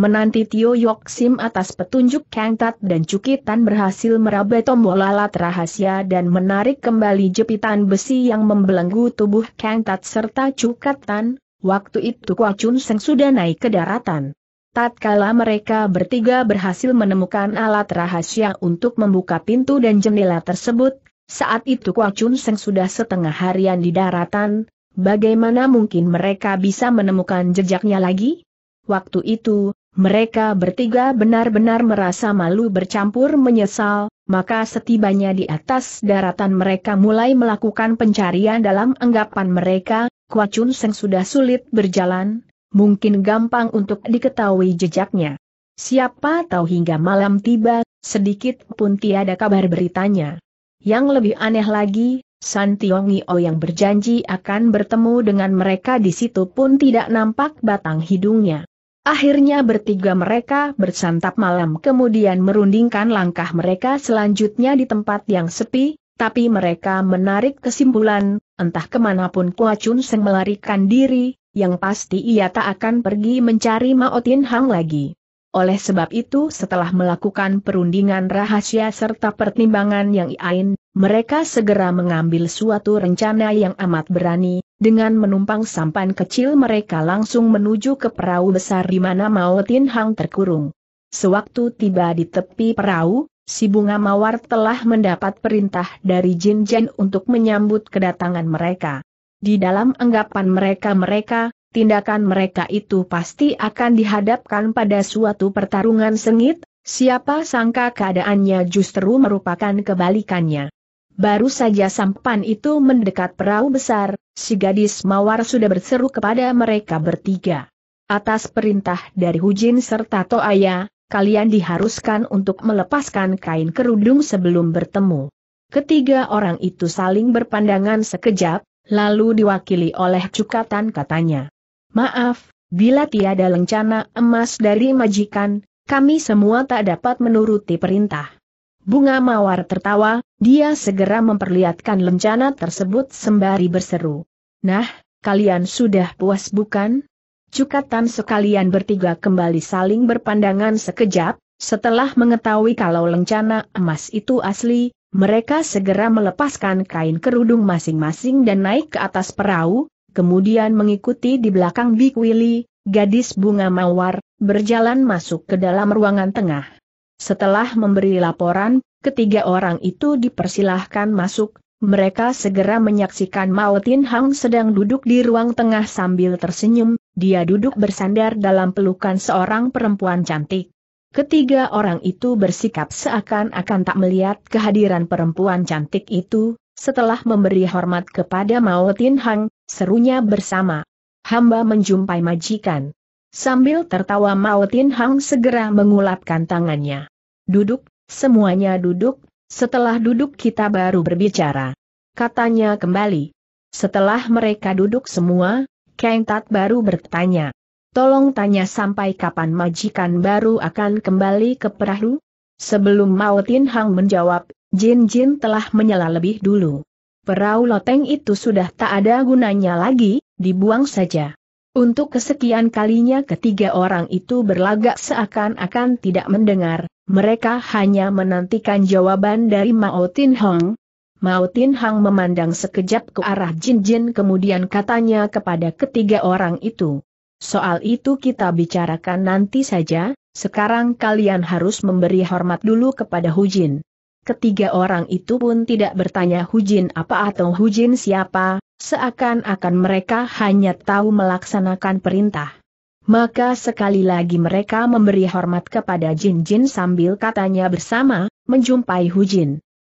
Menanti Tio Yok Sim atas petunjuk Kang Tat dan Cukitan berhasil meraba tombol alat rahasia dan menarik kembali jepitan besi yang membelenggu tubuh Kang Tat serta Cukatan, waktu itu Kwa Chun Seng sudah naik ke daratan. Tatkala mereka bertiga berhasil menemukan alat rahasia untuk membuka pintu dan jendela tersebut, saat itu Kwa Chun Seng sudah setengah harian di daratan, bagaimana mungkin mereka bisa menemukan jejaknya lagi? Waktu itu, mereka bertiga benar-benar merasa malu bercampur menyesal, maka setibanya di atas daratan mereka mulai melakukan pencarian dalam anggapan mereka, Kuacun Seng sudah sulit berjalan, mungkin gampang untuk diketahui jejaknya. Siapa tahu hingga malam tiba, sedikit pun tiada kabar beritanya. Yang lebih aneh lagi, San Yio yang berjanji akan bertemu dengan mereka di situ pun tidak nampak batang hidungnya. Akhirnya bertiga mereka bersantap malam kemudian merundingkan langkah mereka selanjutnya di tempat yang sepi, tapi mereka menarik kesimpulan, entah kemanapun Kua Chun Seng melarikan diri, yang pasti ia tak akan pergi mencari Mao Tin Hang lagi. Oleh sebab itu setelah melakukan perundingan rahasia serta pertimbangan yang iain, mereka segera mengambil suatu rencana yang amat berani, dengan menumpang sampan kecil mereka langsung menuju ke perahu besar di mana Mao Tin Hang terkurung. Sewaktu tiba di tepi perahu, si bunga mawar telah mendapat perintah dari Jin Jen untuk menyambut kedatangan mereka. Di dalam anggapan mereka-mereka, tindakan mereka itu pasti akan dihadapkan pada suatu pertarungan sengit, siapa sangka keadaannya justru merupakan kebalikannya. Baru saja sampan itu mendekat perahu besar, si gadis mawar sudah berseru kepada mereka bertiga. Atas perintah dari Hujin serta Toaya, kalian diharuskan untuk melepaskan kain kerudung sebelum bertemu. Ketiga orang itu saling berpandangan sekejap, lalu diwakili oleh cukatan katanya. Maaf, bila tiada lencana emas dari majikan, kami semua tak dapat menuruti perintah. Bunga Mawar tertawa, dia segera memperlihatkan lencana tersebut sembari berseru. Nah, kalian sudah puas bukan? Cukatan sekalian bertiga kembali saling berpandangan sekejap, setelah mengetahui kalau lencana emas itu asli, mereka segera melepaskan kain kerudung masing-masing dan naik ke atas perahu, kemudian mengikuti di belakang Big Willy, gadis bunga mawar, berjalan masuk ke dalam ruangan tengah. Setelah memberi laporan, ketiga orang itu dipersilahkan masuk, mereka segera menyaksikan Mao Tin Hang sedang duduk di ruang tengah sambil tersenyum, dia duduk bersandar dalam pelukan seorang perempuan cantik. Ketiga orang itu bersikap seakan-akan tak melihat kehadiran perempuan cantik itu, setelah memberi hormat kepada Mao Tin Hang, serunya bersama. Hamba menjumpai majikan. Sambil tertawa Mao Hang segera mengulapkan tangannya. Duduk, semuanya duduk, setelah duduk kita baru berbicara. Katanya kembali. Setelah mereka duduk semua, Kang Tat baru bertanya. Tolong tanya sampai kapan majikan baru akan kembali ke perahu? Sebelum Mao Hang menjawab, Jin Jin telah menyala lebih dulu. Perahu loteng itu sudah tak ada gunanya lagi, dibuang saja. Untuk kesekian kalinya ketiga orang itu berlagak seakan-akan tidak mendengar, mereka hanya menantikan jawaban dari Mao Tin Hong. Mao Tin Hang memandang sekejap ke arah Jin Jin kemudian katanya kepada ketiga orang itu. Soal itu kita bicarakan nanti saja, sekarang kalian harus memberi hormat dulu kepada Hu Jin." Ketiga orang itu pun tidak bertanya Hu Jin apa atau Hu Jin siapa, Seakan-akan mereka hanya tahu melaksanakan perintah. Maka sekali lagi mereka memberi hormat kepada Jin Jin sambil katanya bersama, menjumpai Hu Jin.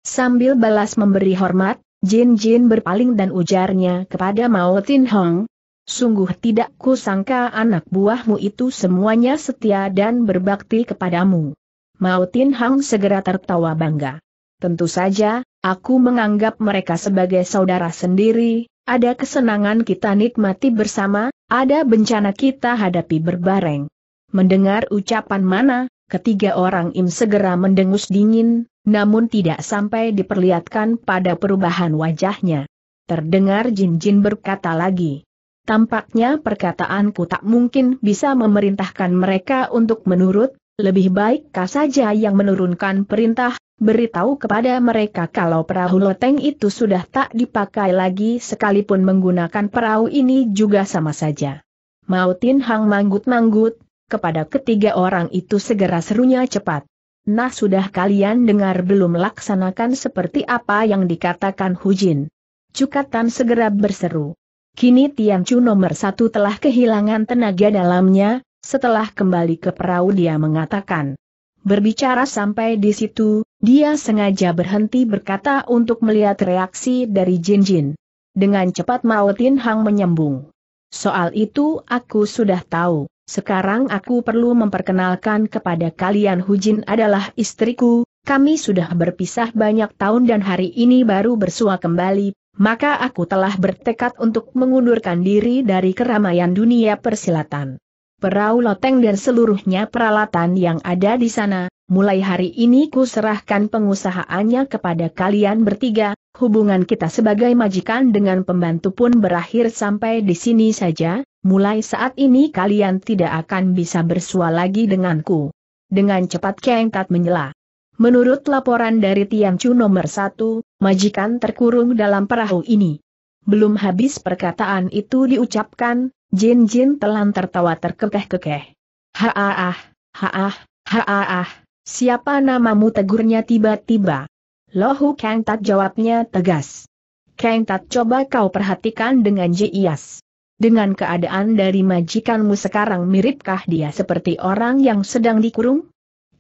Sambil balas memberi hormat, Jin Jin berpaling dan ujarnya kepada Mao Tin Hong, Sungguh tidak kusangka anak buahmu itu semuanya setia dan berbakti kepadamu. Mao Tin Hong segera tertawa bangga. Tentu saja, aku menganggap mereka sebagai saudara sendiri, ada kesenangan kita nikmati bersama, ada bencana kita hadapi berbareng. Mendengar ucapan mana, ketiga orang im segera mendengus dingin, namun tidak sampai diperlihatkan pada perubahan wajahnya. Terdengar Jin-Jin berkata lagi. Tampaknya perkataanku tak mungkin bisa memerintahkan mereka untuk menurut, lebih baik kau saja yang menurunkan perintah, beritahu kepada mereka kalau perahu loteng itu sudah tak dipakai lagi sekalipun menggunakan perahu ini juga sama saja. Mautin Hang manggut-manggut, kepada ketiga orang itu segera serunya cepat. Nah sudah kalian dengar belum laksanakan seperti apa yang dikatakan Hujin. Cukatan segera berseru. Kini Chu nomor satu telah kehilangan tenaga dalamnya, setelah kembali ke perahu dia mengatakan. Berbicara sampai di situ, dia sengaja berhenti berkata untuk melihat reaksi dari Jin Jin. Dengan cepat Mao Hang menyembung. Soal itu aku sudah tahu, sekarang aku perlu memperkenalkan kepada kalian Hu Jin adalah istriku, kami sudah berpisah banyak tahun dan hari ini baru bersua kembali, maka aku telah bertekad untuk mengundurkan diri dari keramaian dunia persilatan perahu loteng dan seluruhnya peralatan yang ada di sana, mulai hari ini ku serahkan pengusahaannya kepada kalian bertiga, hubungan kita sebagai majikan dengan pembantu pun berakhir sampai di sini saja, mulai saat ini kalian tidak akan bisa bersua lagi denganku. Dengan cepat Kang Tat menyela. Menurut laporan dari Chu nomor satu, majikan terkurung dalam perahu ini. Belum habis perkataan itu diucapkan, Jin Jin telan tertawa terkekeh-kekeh. Haah, haah, haah. siapa namamu tegurnya tiba-tiba? Lohu Kang Tat jawabnya tegas. Kang Tat coba kau perhatikan dengan jias. Dengan keadaan dari majikanmu sekarang miripkah dia seperti orang yang sedang dikurung?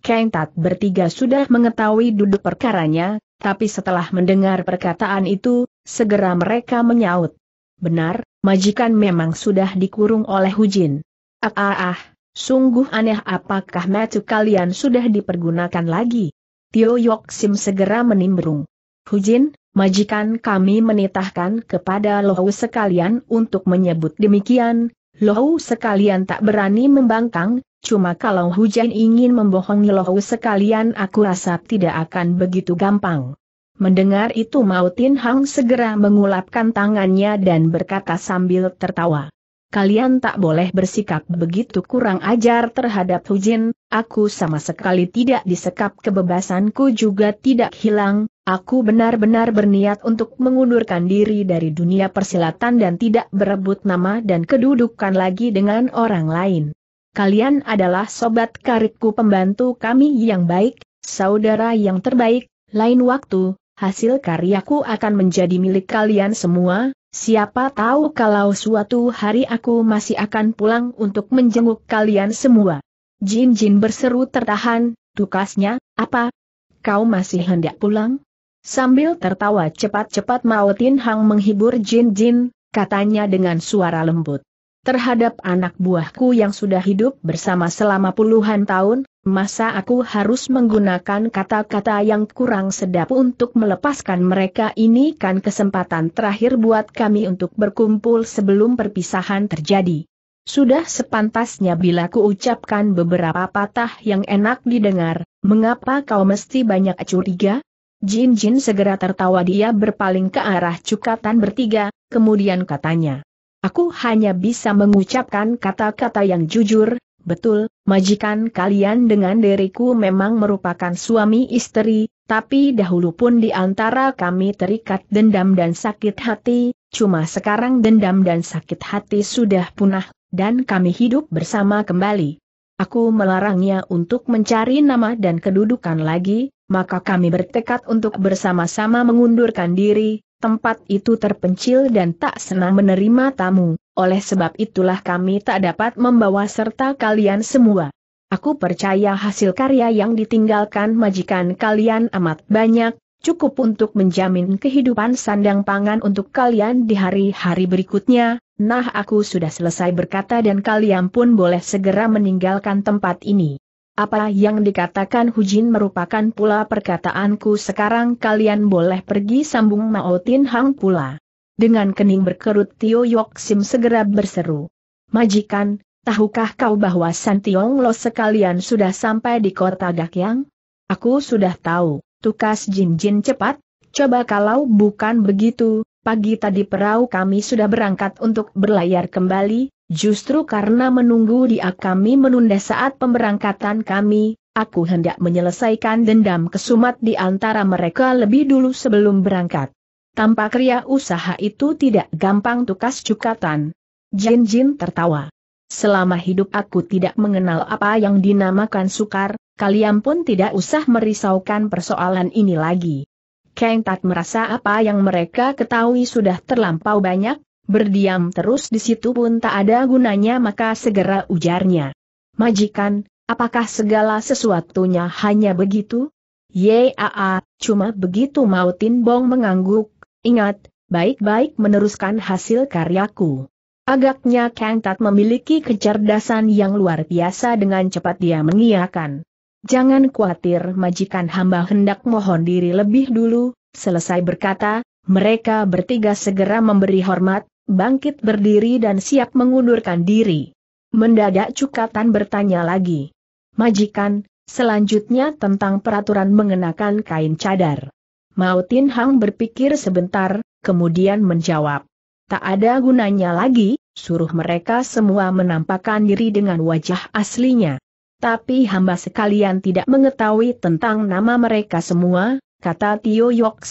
Kang Tat bertiga sudah mengetahui duduk perkaranya, tapi setelah mendengar perkataan itu, segera mereka menyaut. Benar, majikan memang sudah dikurung oleh Hujin. Ah ah ah, sungguh aneh apakah metu kalian sudah dipergunakan lagi? Tio Yok Sim segera menimbrung. Hujin, majikan kami menitahkan kepada Lohu sekalian untuk menyebut demikian, Lohu sekalian tak berani membangkang, cuma kalau Hujan ingin membohongi Lohu sekalian aku rasa tidak akan begitu gampang. Mendengar itu Mautin Hang segera mengulapkan tangannya dan berkata sambil tertawa. Kalian tak boleh bersikap begitu kurang ajar terhadap Hu Jin. aku sama sekali tidak disekap kebebasanku juga tidak hilang, aku benar-benar berniat untuk mengundurkan diri dari dunia persilatan dan tidak berebut nama dan kedudukan lagi dengan orang lain. Kalian adalah sobat karibku pembantu kami yang baik, saudara yang terbaik, lain waktu, hasil karyaku akan menjadi milik kalian semua, siapa tahu kalau suatu hari aku masih akan pulang untuk menjenguk kalian semua. Jin Jin berseru tertahan, tukasnya, apa? Kau masih hendak pulang? Sambil tertawa cepat-cepat Mao Tin Hang menghibur Jin Jin, katanya dengan suara lembut. Terhadap anak buahku yang sudah hidup bersama selama puluhan tahun, Masa aku harus menggunakan kata-kata yang kurang sedap untuk melepaskan mereka ini kan kesempatan terakhir buat kami untuk berkumpul sebelum perpisahan terjadi. Sudah sepantasnya bila ku ucapkan beberapa patah yang enak didengar, mengapa kau mesti banyak curiga? Jin Jin segera tertawa dia berpaling ke arah cukatan bertiga, kemudian katanya. Aku hanya bisa mengucapkan kata-kata yang jujur, Betul, majikan kalian dengan diriku memang merupakan suami istri, tapi dahulu pun di antara kami terikat dendam dan sakit hati, cuma sekarang dendam dan sakit hati sudah punah, dan kami hidup bersama kembali. Aku melarangnya untuk mencari nama dan kedudukan lagi, maka kami bertekad untuk bersama-sama mengundurkan diri, tempat itu terpencil dan tak senang menerima tamu, oleh sebab itulah kami tak dapat membawa serta kalian semua. Aku percaya hasil karya yang ditinggalkan majikan kalian amat banyak, cukup untuk menjamin kehidupan sandang pangan untuk kalian di hari-hari berikutnya, nah aku sudah selesai berkata dan kalian pun boleh segera meninggalkan tempat ini. Apa yang dikatakan Hujin merupakan pula perkataanku sekarang kalian boleh pergi sambung Mao Tin Hang pula. Dengan kening berkerut Tio Yok Sim segera berseru. Majikan, tahukah kau bahwa San Tiong Lo sekalian sudah sampai di kota Dakyang? Aku sudah tahu, tukas Jin Jin cepat, coba kalau bukan begitu, pagi tadi perahu kami sudah berangkat untuk berlayar kembali, Justru karena menunggu dia kami menunda saat pemberangkatan kami, aku hendak menyelesaikan dendam kesumat di antara mereka lebih dulu sebelum berangkat. Tampak ria usaha itu tidak gampang tukas cukatan. Jin Jin tertawa. Selama hidup aku tidak mengenal apa yang dinamakan sukar, kalian pun tidak usah merisaukan persoalan ini lagi. Keng Tat merasa apa yang mereka ketahui sudah terlampau banyak, Berdiam terus di situ pun tak ada gunanya maka segera ujarnya. Majikan, apakah segala sesuatunya hanya begitu? Yaa, cuma begitu Mautin Bong mengangguk, ingat, baik-baik meneruskan hasil karyaku. Agaknya Kang Tat memiliki kecerdasan yang luar biasa dengan cepat dia mengiakan. Jangan khawatir majikan hamba hendak mohon diri lebih dulu, selesai berkata, mereka bertiga segera memberi hormat, bangkit berdiri dan siap mengundurkan diri. Mendadak Cukatan bertanya lagi. Majikan, selanjutnya tentang peraturan mengenakan kain cadar. Mautin Hang berpikir sebentar, kemudian menjawab. Tak ada gunanya lagi, suruh mereka semua menampakkan diri dengan wajah aslinya. Tapi hamba sekalian tidak mengetahui tentang nama mereka semua, kata Tio Yok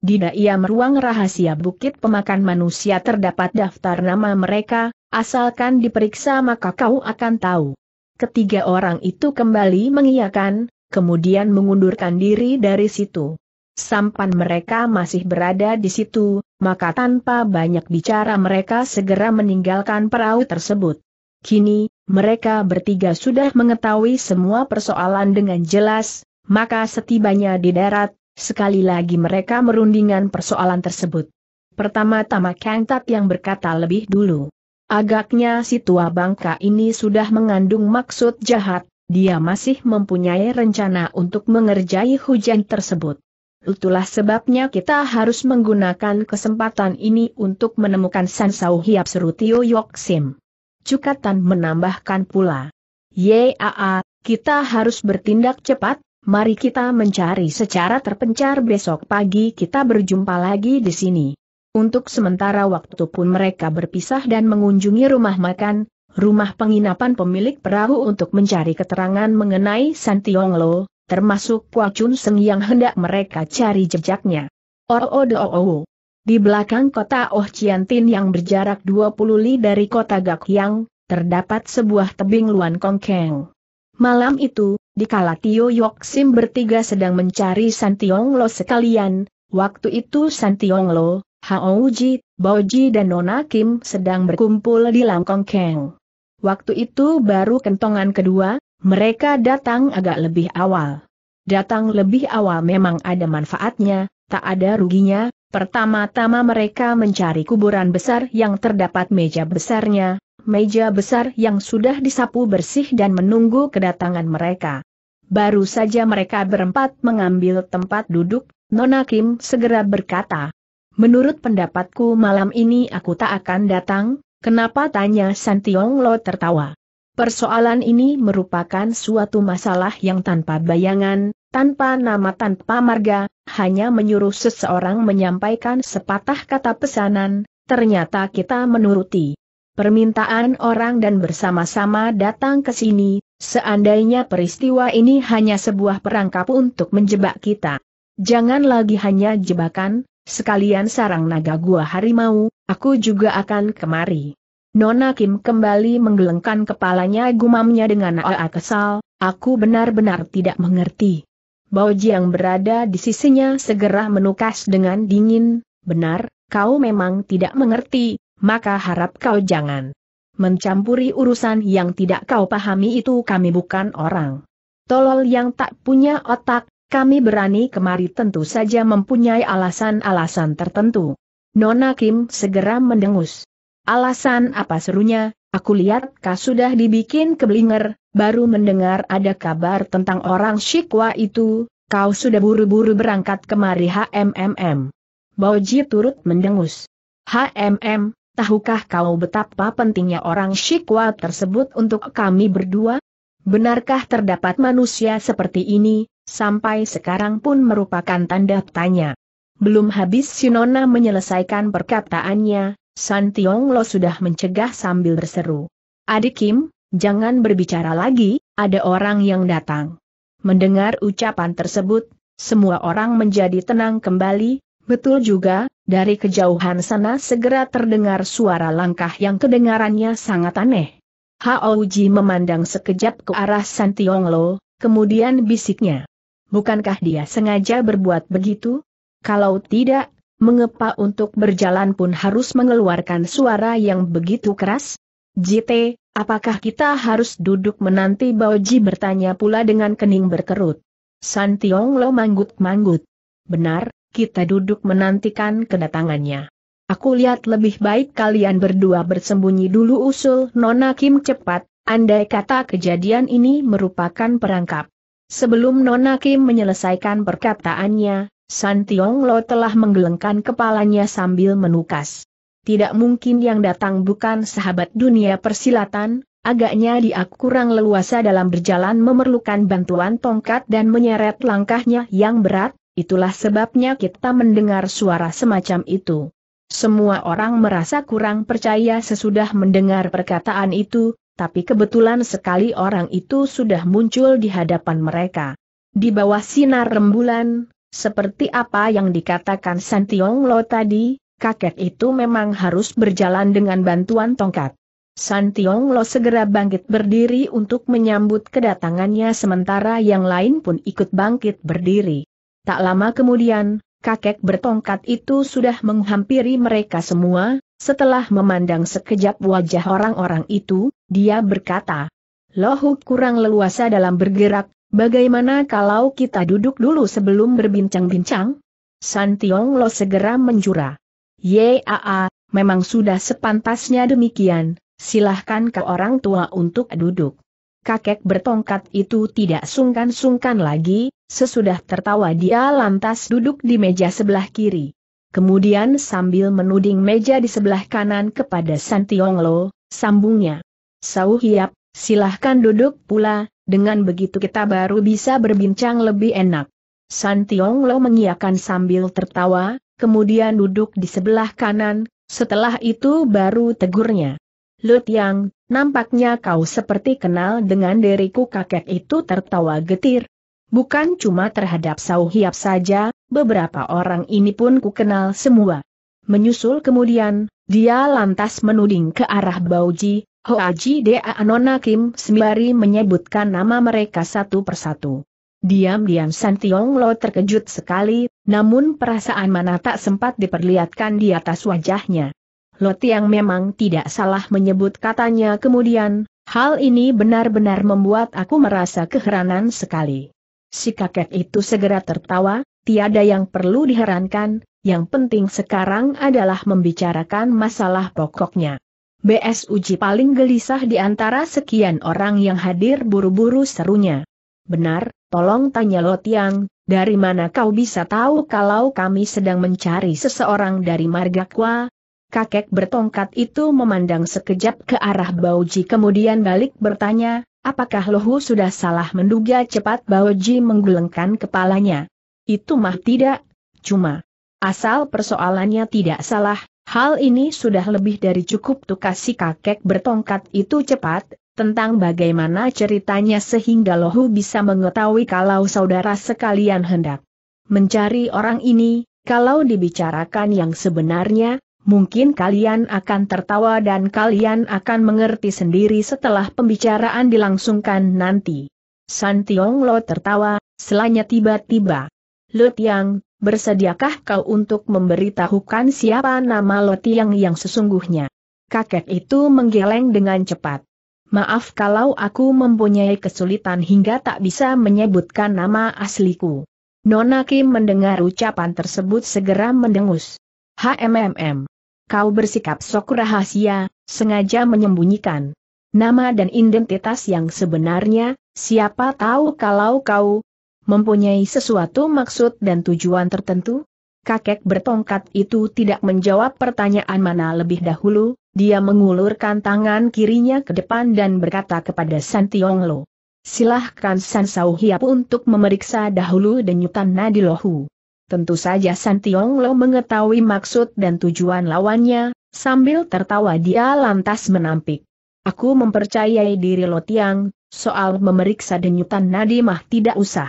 di dalam ruang rahasia Bukit Pemakan Manusia terdapat daftar nama mereka, asalkan diperiksa maka kau akan tahu. Ketiga orang itu kembali mengiyakan, kemudian mengundurkan diri dari situ. Sampan mereka masih berada di situ, maka tanpa banyak bicara mereka segera meninggalkan perahu tersebut. Kini, mereka bertiga sudah mengetahui semua persoalan dengan jelas, maka setibanya di darat, Sekali lagi mereka merundingan persoalan tersebut. Pertama-tama Kang Tat yang berkata lebih dulu. Agaknya si tua bangka ini sudah mengandung maksud jahat, dia masih mempunyai rencana untuk mengerjai hujan tersebut. Itulah sebabnya kita harus menggunakan kesempatan ini untuk menemukan Sau Hiap seru Tio Sim. Cukatan menambahkan pula. Yaa, kita harus bertindak cepat, mari kita mencari secara terpencar besok pagi kita berjumpa lagi di sini. Untuk sementara waktu pun mereka berpisah dan mengunjungi rumah makan, rumah penginapan pemilik perahu untuk mencari keterangan mengenai Santiong Lo, termasuk Kwa Chun Seng yang hendak mereka cari jejaknya. oh. oh, oh, oh. Di belakang kota Oh Tin yang berjarak 20 li dari kota Gakyang, terdapat sebuah tebing Luan Kongkeng. Malam itu, dikala Tio Yok Sim bertiga sedang mencari San Tiong Lo sekalian, waktu itu San Tiong Lo, Hao Ji, Bao Ji dan Nona Kim sedang berkumpul di Langkong Keng. Waktu itu baru kentongan kedua, mereka datang agak lebih awal. Datang lebih awal memang ada manfaatnya, tak ada ruginya, pertama-tama mereka mencari kuburan besar yang terdapat meja besarnya, meja besar yang sudah disapu bersih dan menunggu kedatangan mereka. Baru saja mereka berempat mengambil tempat duduk, Nona Kim segera berkata, Menurut pendapatku malam ini aku tak akan datang, kenapa tanya Tiong Lo tertawa. Persoalan ini merupakan suatu masalah yang tanpa bayangan, tanpa nama tanpa marga, hanya menyuruh seseorang menyampaikan sepatah kata pesanan, ternyata kita menuruti permintaan orang dan bersama-sama datang ke sini, Seandainya peristiwa ini hanya sebuah perangkap untuk menjebak kita. Jangan lagi hanya jebakan, sekalian sarang naga gua harimau, aku juga akan kemari. Nona Kim kembali menggelengkan kepalanya gumamnya dengan aa kesal, aku benar-benar tidak mengerti. Bao yang berada di sisinya segera menukas dengan dingin, benar, kau memang tidak mengerti, maka harap kau jangan mencampuri urusan yang tidak kau pahami itu kami bukan orang. Tolol yang tak punya otak, kami berani kemari tentu saja mempunyai alasan-alasan tertentu. Nona Kim segera mendengus. Alasan apa serunya, aku lihat kau sudah dibikin keblinger, baru mendengar ada kabar tentang orang Shikwa itu, kau sudah buru-buru berangkat kemari HMMM. Boji turut mendengus. HMM, tahukah kau betapa pentingnya orang Shikwa tersebut untuk kami berdua? Benarkah terdapat manusia seperti ini, sampai sekarang pun merupakan tanda tanya. Belum habis Sinona menyelesaikan perkataannya, San Tiong Lo sudah mencegah sambil berseru. Adik Kim, jangan berbicara lagi, ada orang yang datang. Mendengar ucapan tersebut, semua orang menjadi tenang kembali, Betul juga, dari kejauhan sana segera terdengar suara langkah yang kedengarannya sangat aneh. Haoji memandang sekejap ke arah San Tiong Lo, kemudian bisiknya. Bukankah dia sengaja berbuat begitu? Kalau tidak, mengepa untuk berjalan pun harus mengeluarkan suara yang begitu keras? JT, apakah kita harus duduk menanti Baoji bertanya pula dengan kening berkerut? San Tiong Lo manggut-manggut. Benar, kita duduk menantikan kedatangannya. Aku lihat lebih baik kalian berdua bersembunyi dulu usul Nona Kim cepat, andai kata kejadian ini merupakan perangkap. Sebelum Nona Kim menyelesaikan perkataannya, San Tiong Lo telah menggelengkan kepalanya sambil menukas. Tidak mungkin yang datang bukan sahabat dunia persilatan, agaknya dia kurang leluasa dalam berjalan memerlukan bantuan tongkat dan menyeret langkahnya yang berat, Itulah sebabnya kita mendengar suara semacam itu. Semua orang merasa kurang percaya sesudah mendengar perkataan itu, tapi kebetulan sekali orang itu sudah muncul di hadapan mereka. Di bawah sinar rembulan, seperti apa yang dikatakan Santiong Lo tadi, kakek itu memang harus berjalan dengan bantuan tongkat. Santiong Lo segera bangkit berdiri untuk menyambut kedatangannya sementara yang lain pun ikut bangkit berdiri. Tak lama kemudian, kakek bertongkat itu sudah menghampiri mereka semua, setelah memandang sekejap wajah orang-orang itu, dia berkata, Lohuk kurang leluasa dalam bergerak, bagaimana kalau kita duduk dulu sebelum berbincang-bincang? Santiong Lo segera menjura. Yaa, memang sudah sepantasnya demikian, silahkan ke orang tua untuk duduk kakek bertongkat itu tidak sungkan-sungkan lagi, sesudah tertawa dia lantas duduk di meja sebelah kiri. Kemudian sambil menuding meja di sebelah kanan kepada Lo, sambungnya. Sau Hiap, silahkan duduk pula, dengan begitu kita baru bisa berbincang lebih enak. Lo mengiakan sambil tertawa, kemudian duduk di sebelah kanan, setelah itu baru tegurnya. Lut Yang, Nampaknya kau seperti kenal dengan diriku kakek itu tertawa getir. Bukan cuma terhadap Sau Hiap saja, beberapa orang ini pun ku kenal semua. Menyusul kemudian, dia lantas menuding ke arah Bauji, Hoaji Dea Anona Kim sembari menyebutkan nama mereka satu persatu. Diam-diam San Tiong Lo terkejut sekali, namun perasaan mana tak sempat diperlihatkan di atas wajahnya. Lot yang memang tidak salah menyebut katanya kemudian, hal ini benar-benar membuat aku merasa keheranan sekali. Si kakek itu segera tertawa, tiada yang perlu diherankan, yang penting sekarang adalah membicarakan masalah pokoknya. BS Uji paling gelisah di antara sekian orang yang hadir buru-buru serunya. Benar, tolong tanya Lotiang, dari mana kau bisa tahu kalau kami sedang mencari seseorang dari Margakwa, kakek bertongkat itu memandang sekejap ke arah Bauji kemudian balik bertanya, apakah Lohu sudah salah menduga cepat Bauji menggelengkan kepalanya? Itu mah tidak, cuma asal persoalannya tidak salah, hal ini sudah lebih dari cukup tukasi kakek bertongkat itu cepat, tentang bagaimana ceritanya sehingga Lohu bisa mengetahui kalau saudara sekalian hendak mencari orang ini, kalau dibicarakan yang sebenarnya, mungkin kalian akan tertawa dan kalian akan mengerti sendiri setelah pembicaraan dilangsungkan nanti. San Tiong Lo tertawa, selanya tiba-tiba. Lo Tiang, bersediakah kau untuk memberitahukan siapa nama Lo Tiang yang sesungguhnya? Kakek itu menggeleng dengan cepat. Maaf kalau aku mempunyai kesulitan hingga tak bisa menyebutkan nama asliku. Nona Kim mendengar ucapan tersebut segera mendengus. HMMM. Kau bersikap sok rahasia, sengaja menyembunyikan nama dan identitas yang sebenarnya, siapa tahu kalau kau mempunyai sesuatu maksud dan tujuan tertentu? Kakek bertongkat itu tidak menjawab pertanyaan mana lebih dahulu, dia mengulurkan tangan kirinya ke depan dan berkata kepada San Lo. Silahkan San Sauhiap untuk memeriksa dahulu denyutan nadi lohu. Tentu saja San Tiong Lo mengetahui maksud dan tujuan lawannya, sambil tertawa dia lantas menampik. Aku mempercayai diri Lo Tiang, soal memeriksa denyutan nadi mah tidak usah.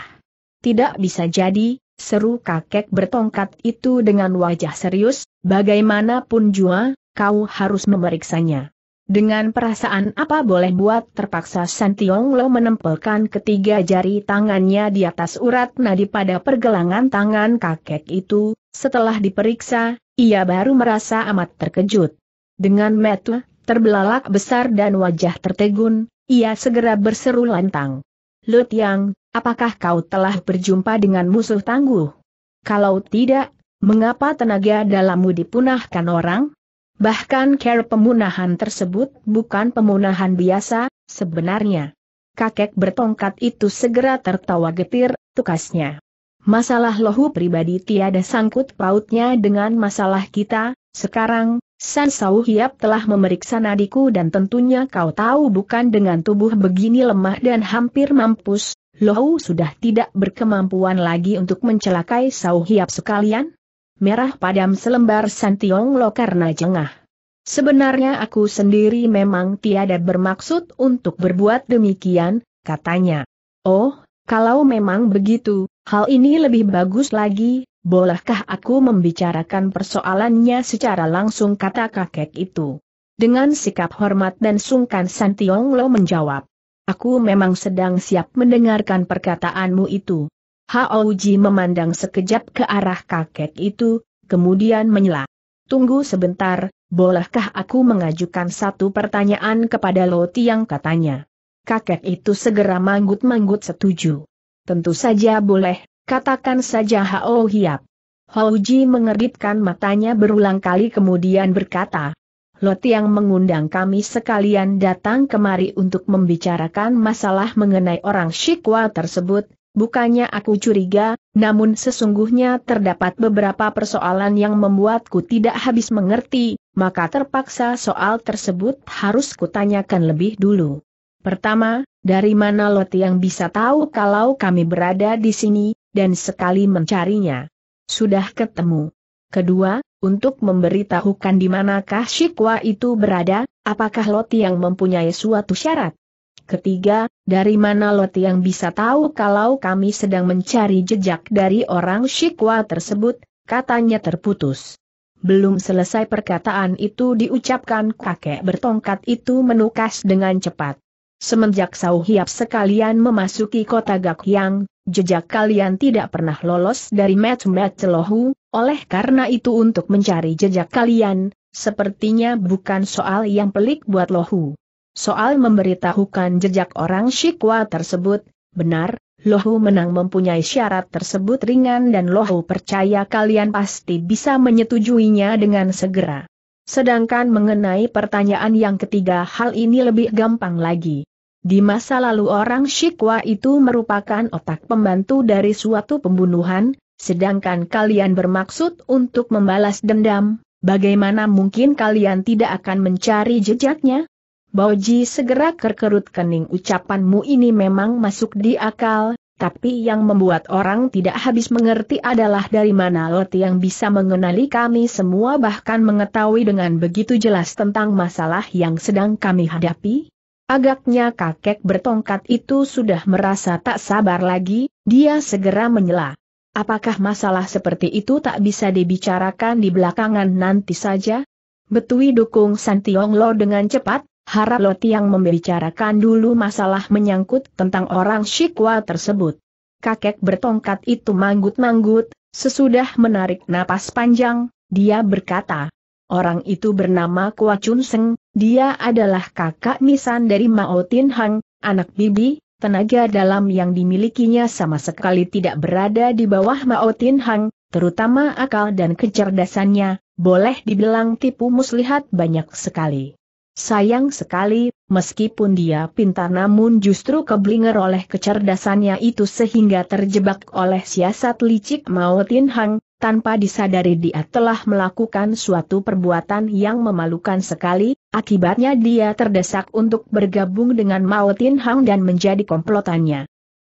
Tidak bisa jadi, seru kakek bertongkat itu dengan wajah serius, bagaimanapun jua, kau harus memeriksanya. Dengan perasaan apa boleh buat terpaksa San Tiong Lo menempelkan ketiga jari tangannya di atas urat nadi pada pergelangan tangan kakek itu, setelah diperiksa, ia baru merasa amat terkejut. Dengan metu, terbelalak besar dan wajah tertegun, ia segera berseru lantang. Lut Yang, apakah kau telah berjumpa dengan musuh tangguh? Kalau tidak, mengapa tenaga dalammu dipunahkan orang? Bahkan care pemunahan tersebut bukan pemunahan biasa, sebenarnya. Kakek bertongkat itu segera tertawa getir, tukasnya. Masalah lohu pribadi tiada sangkut pautnya dengan masalah kita, sekarang, San Sau Hiap telah memeriksa nadiku dan tentunya kau tahu bukan dengan tubuh begini lemah dan hampir mampus, Lohu sudah tidak berkemampuan lagi untuk mencelakai Sau Hiap sekalian? merah padam selembar Santiong Lo karena jengah. Sebenarnya aku sendiri memang tiada bermaksud untuk berbuat demikian, katanya. Oh, kalau memang begitu, hal ini lebih bagus lagi, bolehkah aku membicarakan persoalannya secara langsung kata kakek itu. Dengan sikap hormat dan sungkan Santiong Lo menjawab. Aku memang sedang siap mendengarkan perkataanmu itu. Haoji memandang sekejap ke arah kakek itu, kemudian menyela. Tunggu sebentar, bolehkah aku mengajukan satu pertanyaan kepada Lo Tiang katanya. Kakek itu segera manggut-manggut setuju. Tentu saja boleh, katakan saja Hao Hiap. Haoji mengeritkan matanya berulang kali kemudian berkata, Lo yang mengundang kami sekalian datang kemari untuk membicarakan masalah mengenai orang Shikwa tersebut, Bukannya aku curiga, namun sesungguhnya terdapat beberapa persoalan yang membuatku tidak habis mengerti, maka terpaksa soal tersebut harus kutanyakan lebih dulu. Pertama, dari mana Lot yang bisa tahu kalau kami berada di sini, dan sekali mencarinya? Sudah ketemu. Kedua, untuk memberitahukan di manakah Shikwa itu berada, apakah Lot yang mempunyai suatu syarat? Ketiga, dari mana Lot yang bisa tahu kalau kami sedang mencari jejak dari orang Shikwa tersebut, katanya terputus. Belum selesai perkataan itu diucapkan kakek bertongkat itu menukas dengan cepat. Semenjak Sauhiap sekalian memasuki kota Gakyang, jejak kalian tidak pernah lolos dari Met Celohu, oleh karena itu untuk mencari jejak kalian, sepertinya bukan soal yang pelik buat Lohu. Soal memberitahukan jejak orang Shikwa tersebut, benar, Lohu menang mempunyai syarat tersebut ringan dan Lohu percaya kalian pasti bisa menyetujuinya dengan segera. Sedangkan mengenai pertanyaan yang ketiga hal ini lebih gampang lagi. Di masa lalu orang Shikwa itu merupakan otak pembantu dari suatu pembunuhan, sedangkan kalian bermaksud untuk membalas dendam, bagaimana mungkin kalian tidak akan mencari jejaknya? Boji segera kerkerut kening ucapanmu ini memang masuk di akal, tapi yang membuat orang tidak habis mengerti adalah dari mana Leti yang bisa mengenali kami semua bahkan mengetahui dengan begitu jelas tentang masalah yang sedang kami hadapi. Agaknya kakek bertongkat itu sudah merasa tak sabar lagi, dia segera menyela. Apakah masalah seperti itu tak bisa dibicarakan di belakangan nanti saja? Betui dukung Santiong Lo dengan cepat, harap Lot yang membicarakan dulu masalah menyangkut tentang orang Shikwa tersebut. Kakek bertongkat itu manggut-manggut, sesudah menarik napas panjang, dia berkata, Orang itu bernama Kua Chun Seng, dia adalah kakak nisan dari Mao Tin Hang, anak bibi, tenaga dalam yang dimilikinya sama sekali tidak berada di bawah Mao Tin Hang, terutama akal dan kecerdasannya, boleh dibilang tipu muslihat banyak sekali. Sayang sekali, meskipun dia pintar namun justru keblinger oleh kecerdasannya itu sehingga terjebak oleh siasat licik Mao Hang, tanpa disadari dia telah melakukan suatu perbuatan yang memalukan sekali, akibatnya dia terdesak untuk bergabung dengan Mao Hang dan menjadi komplotannya.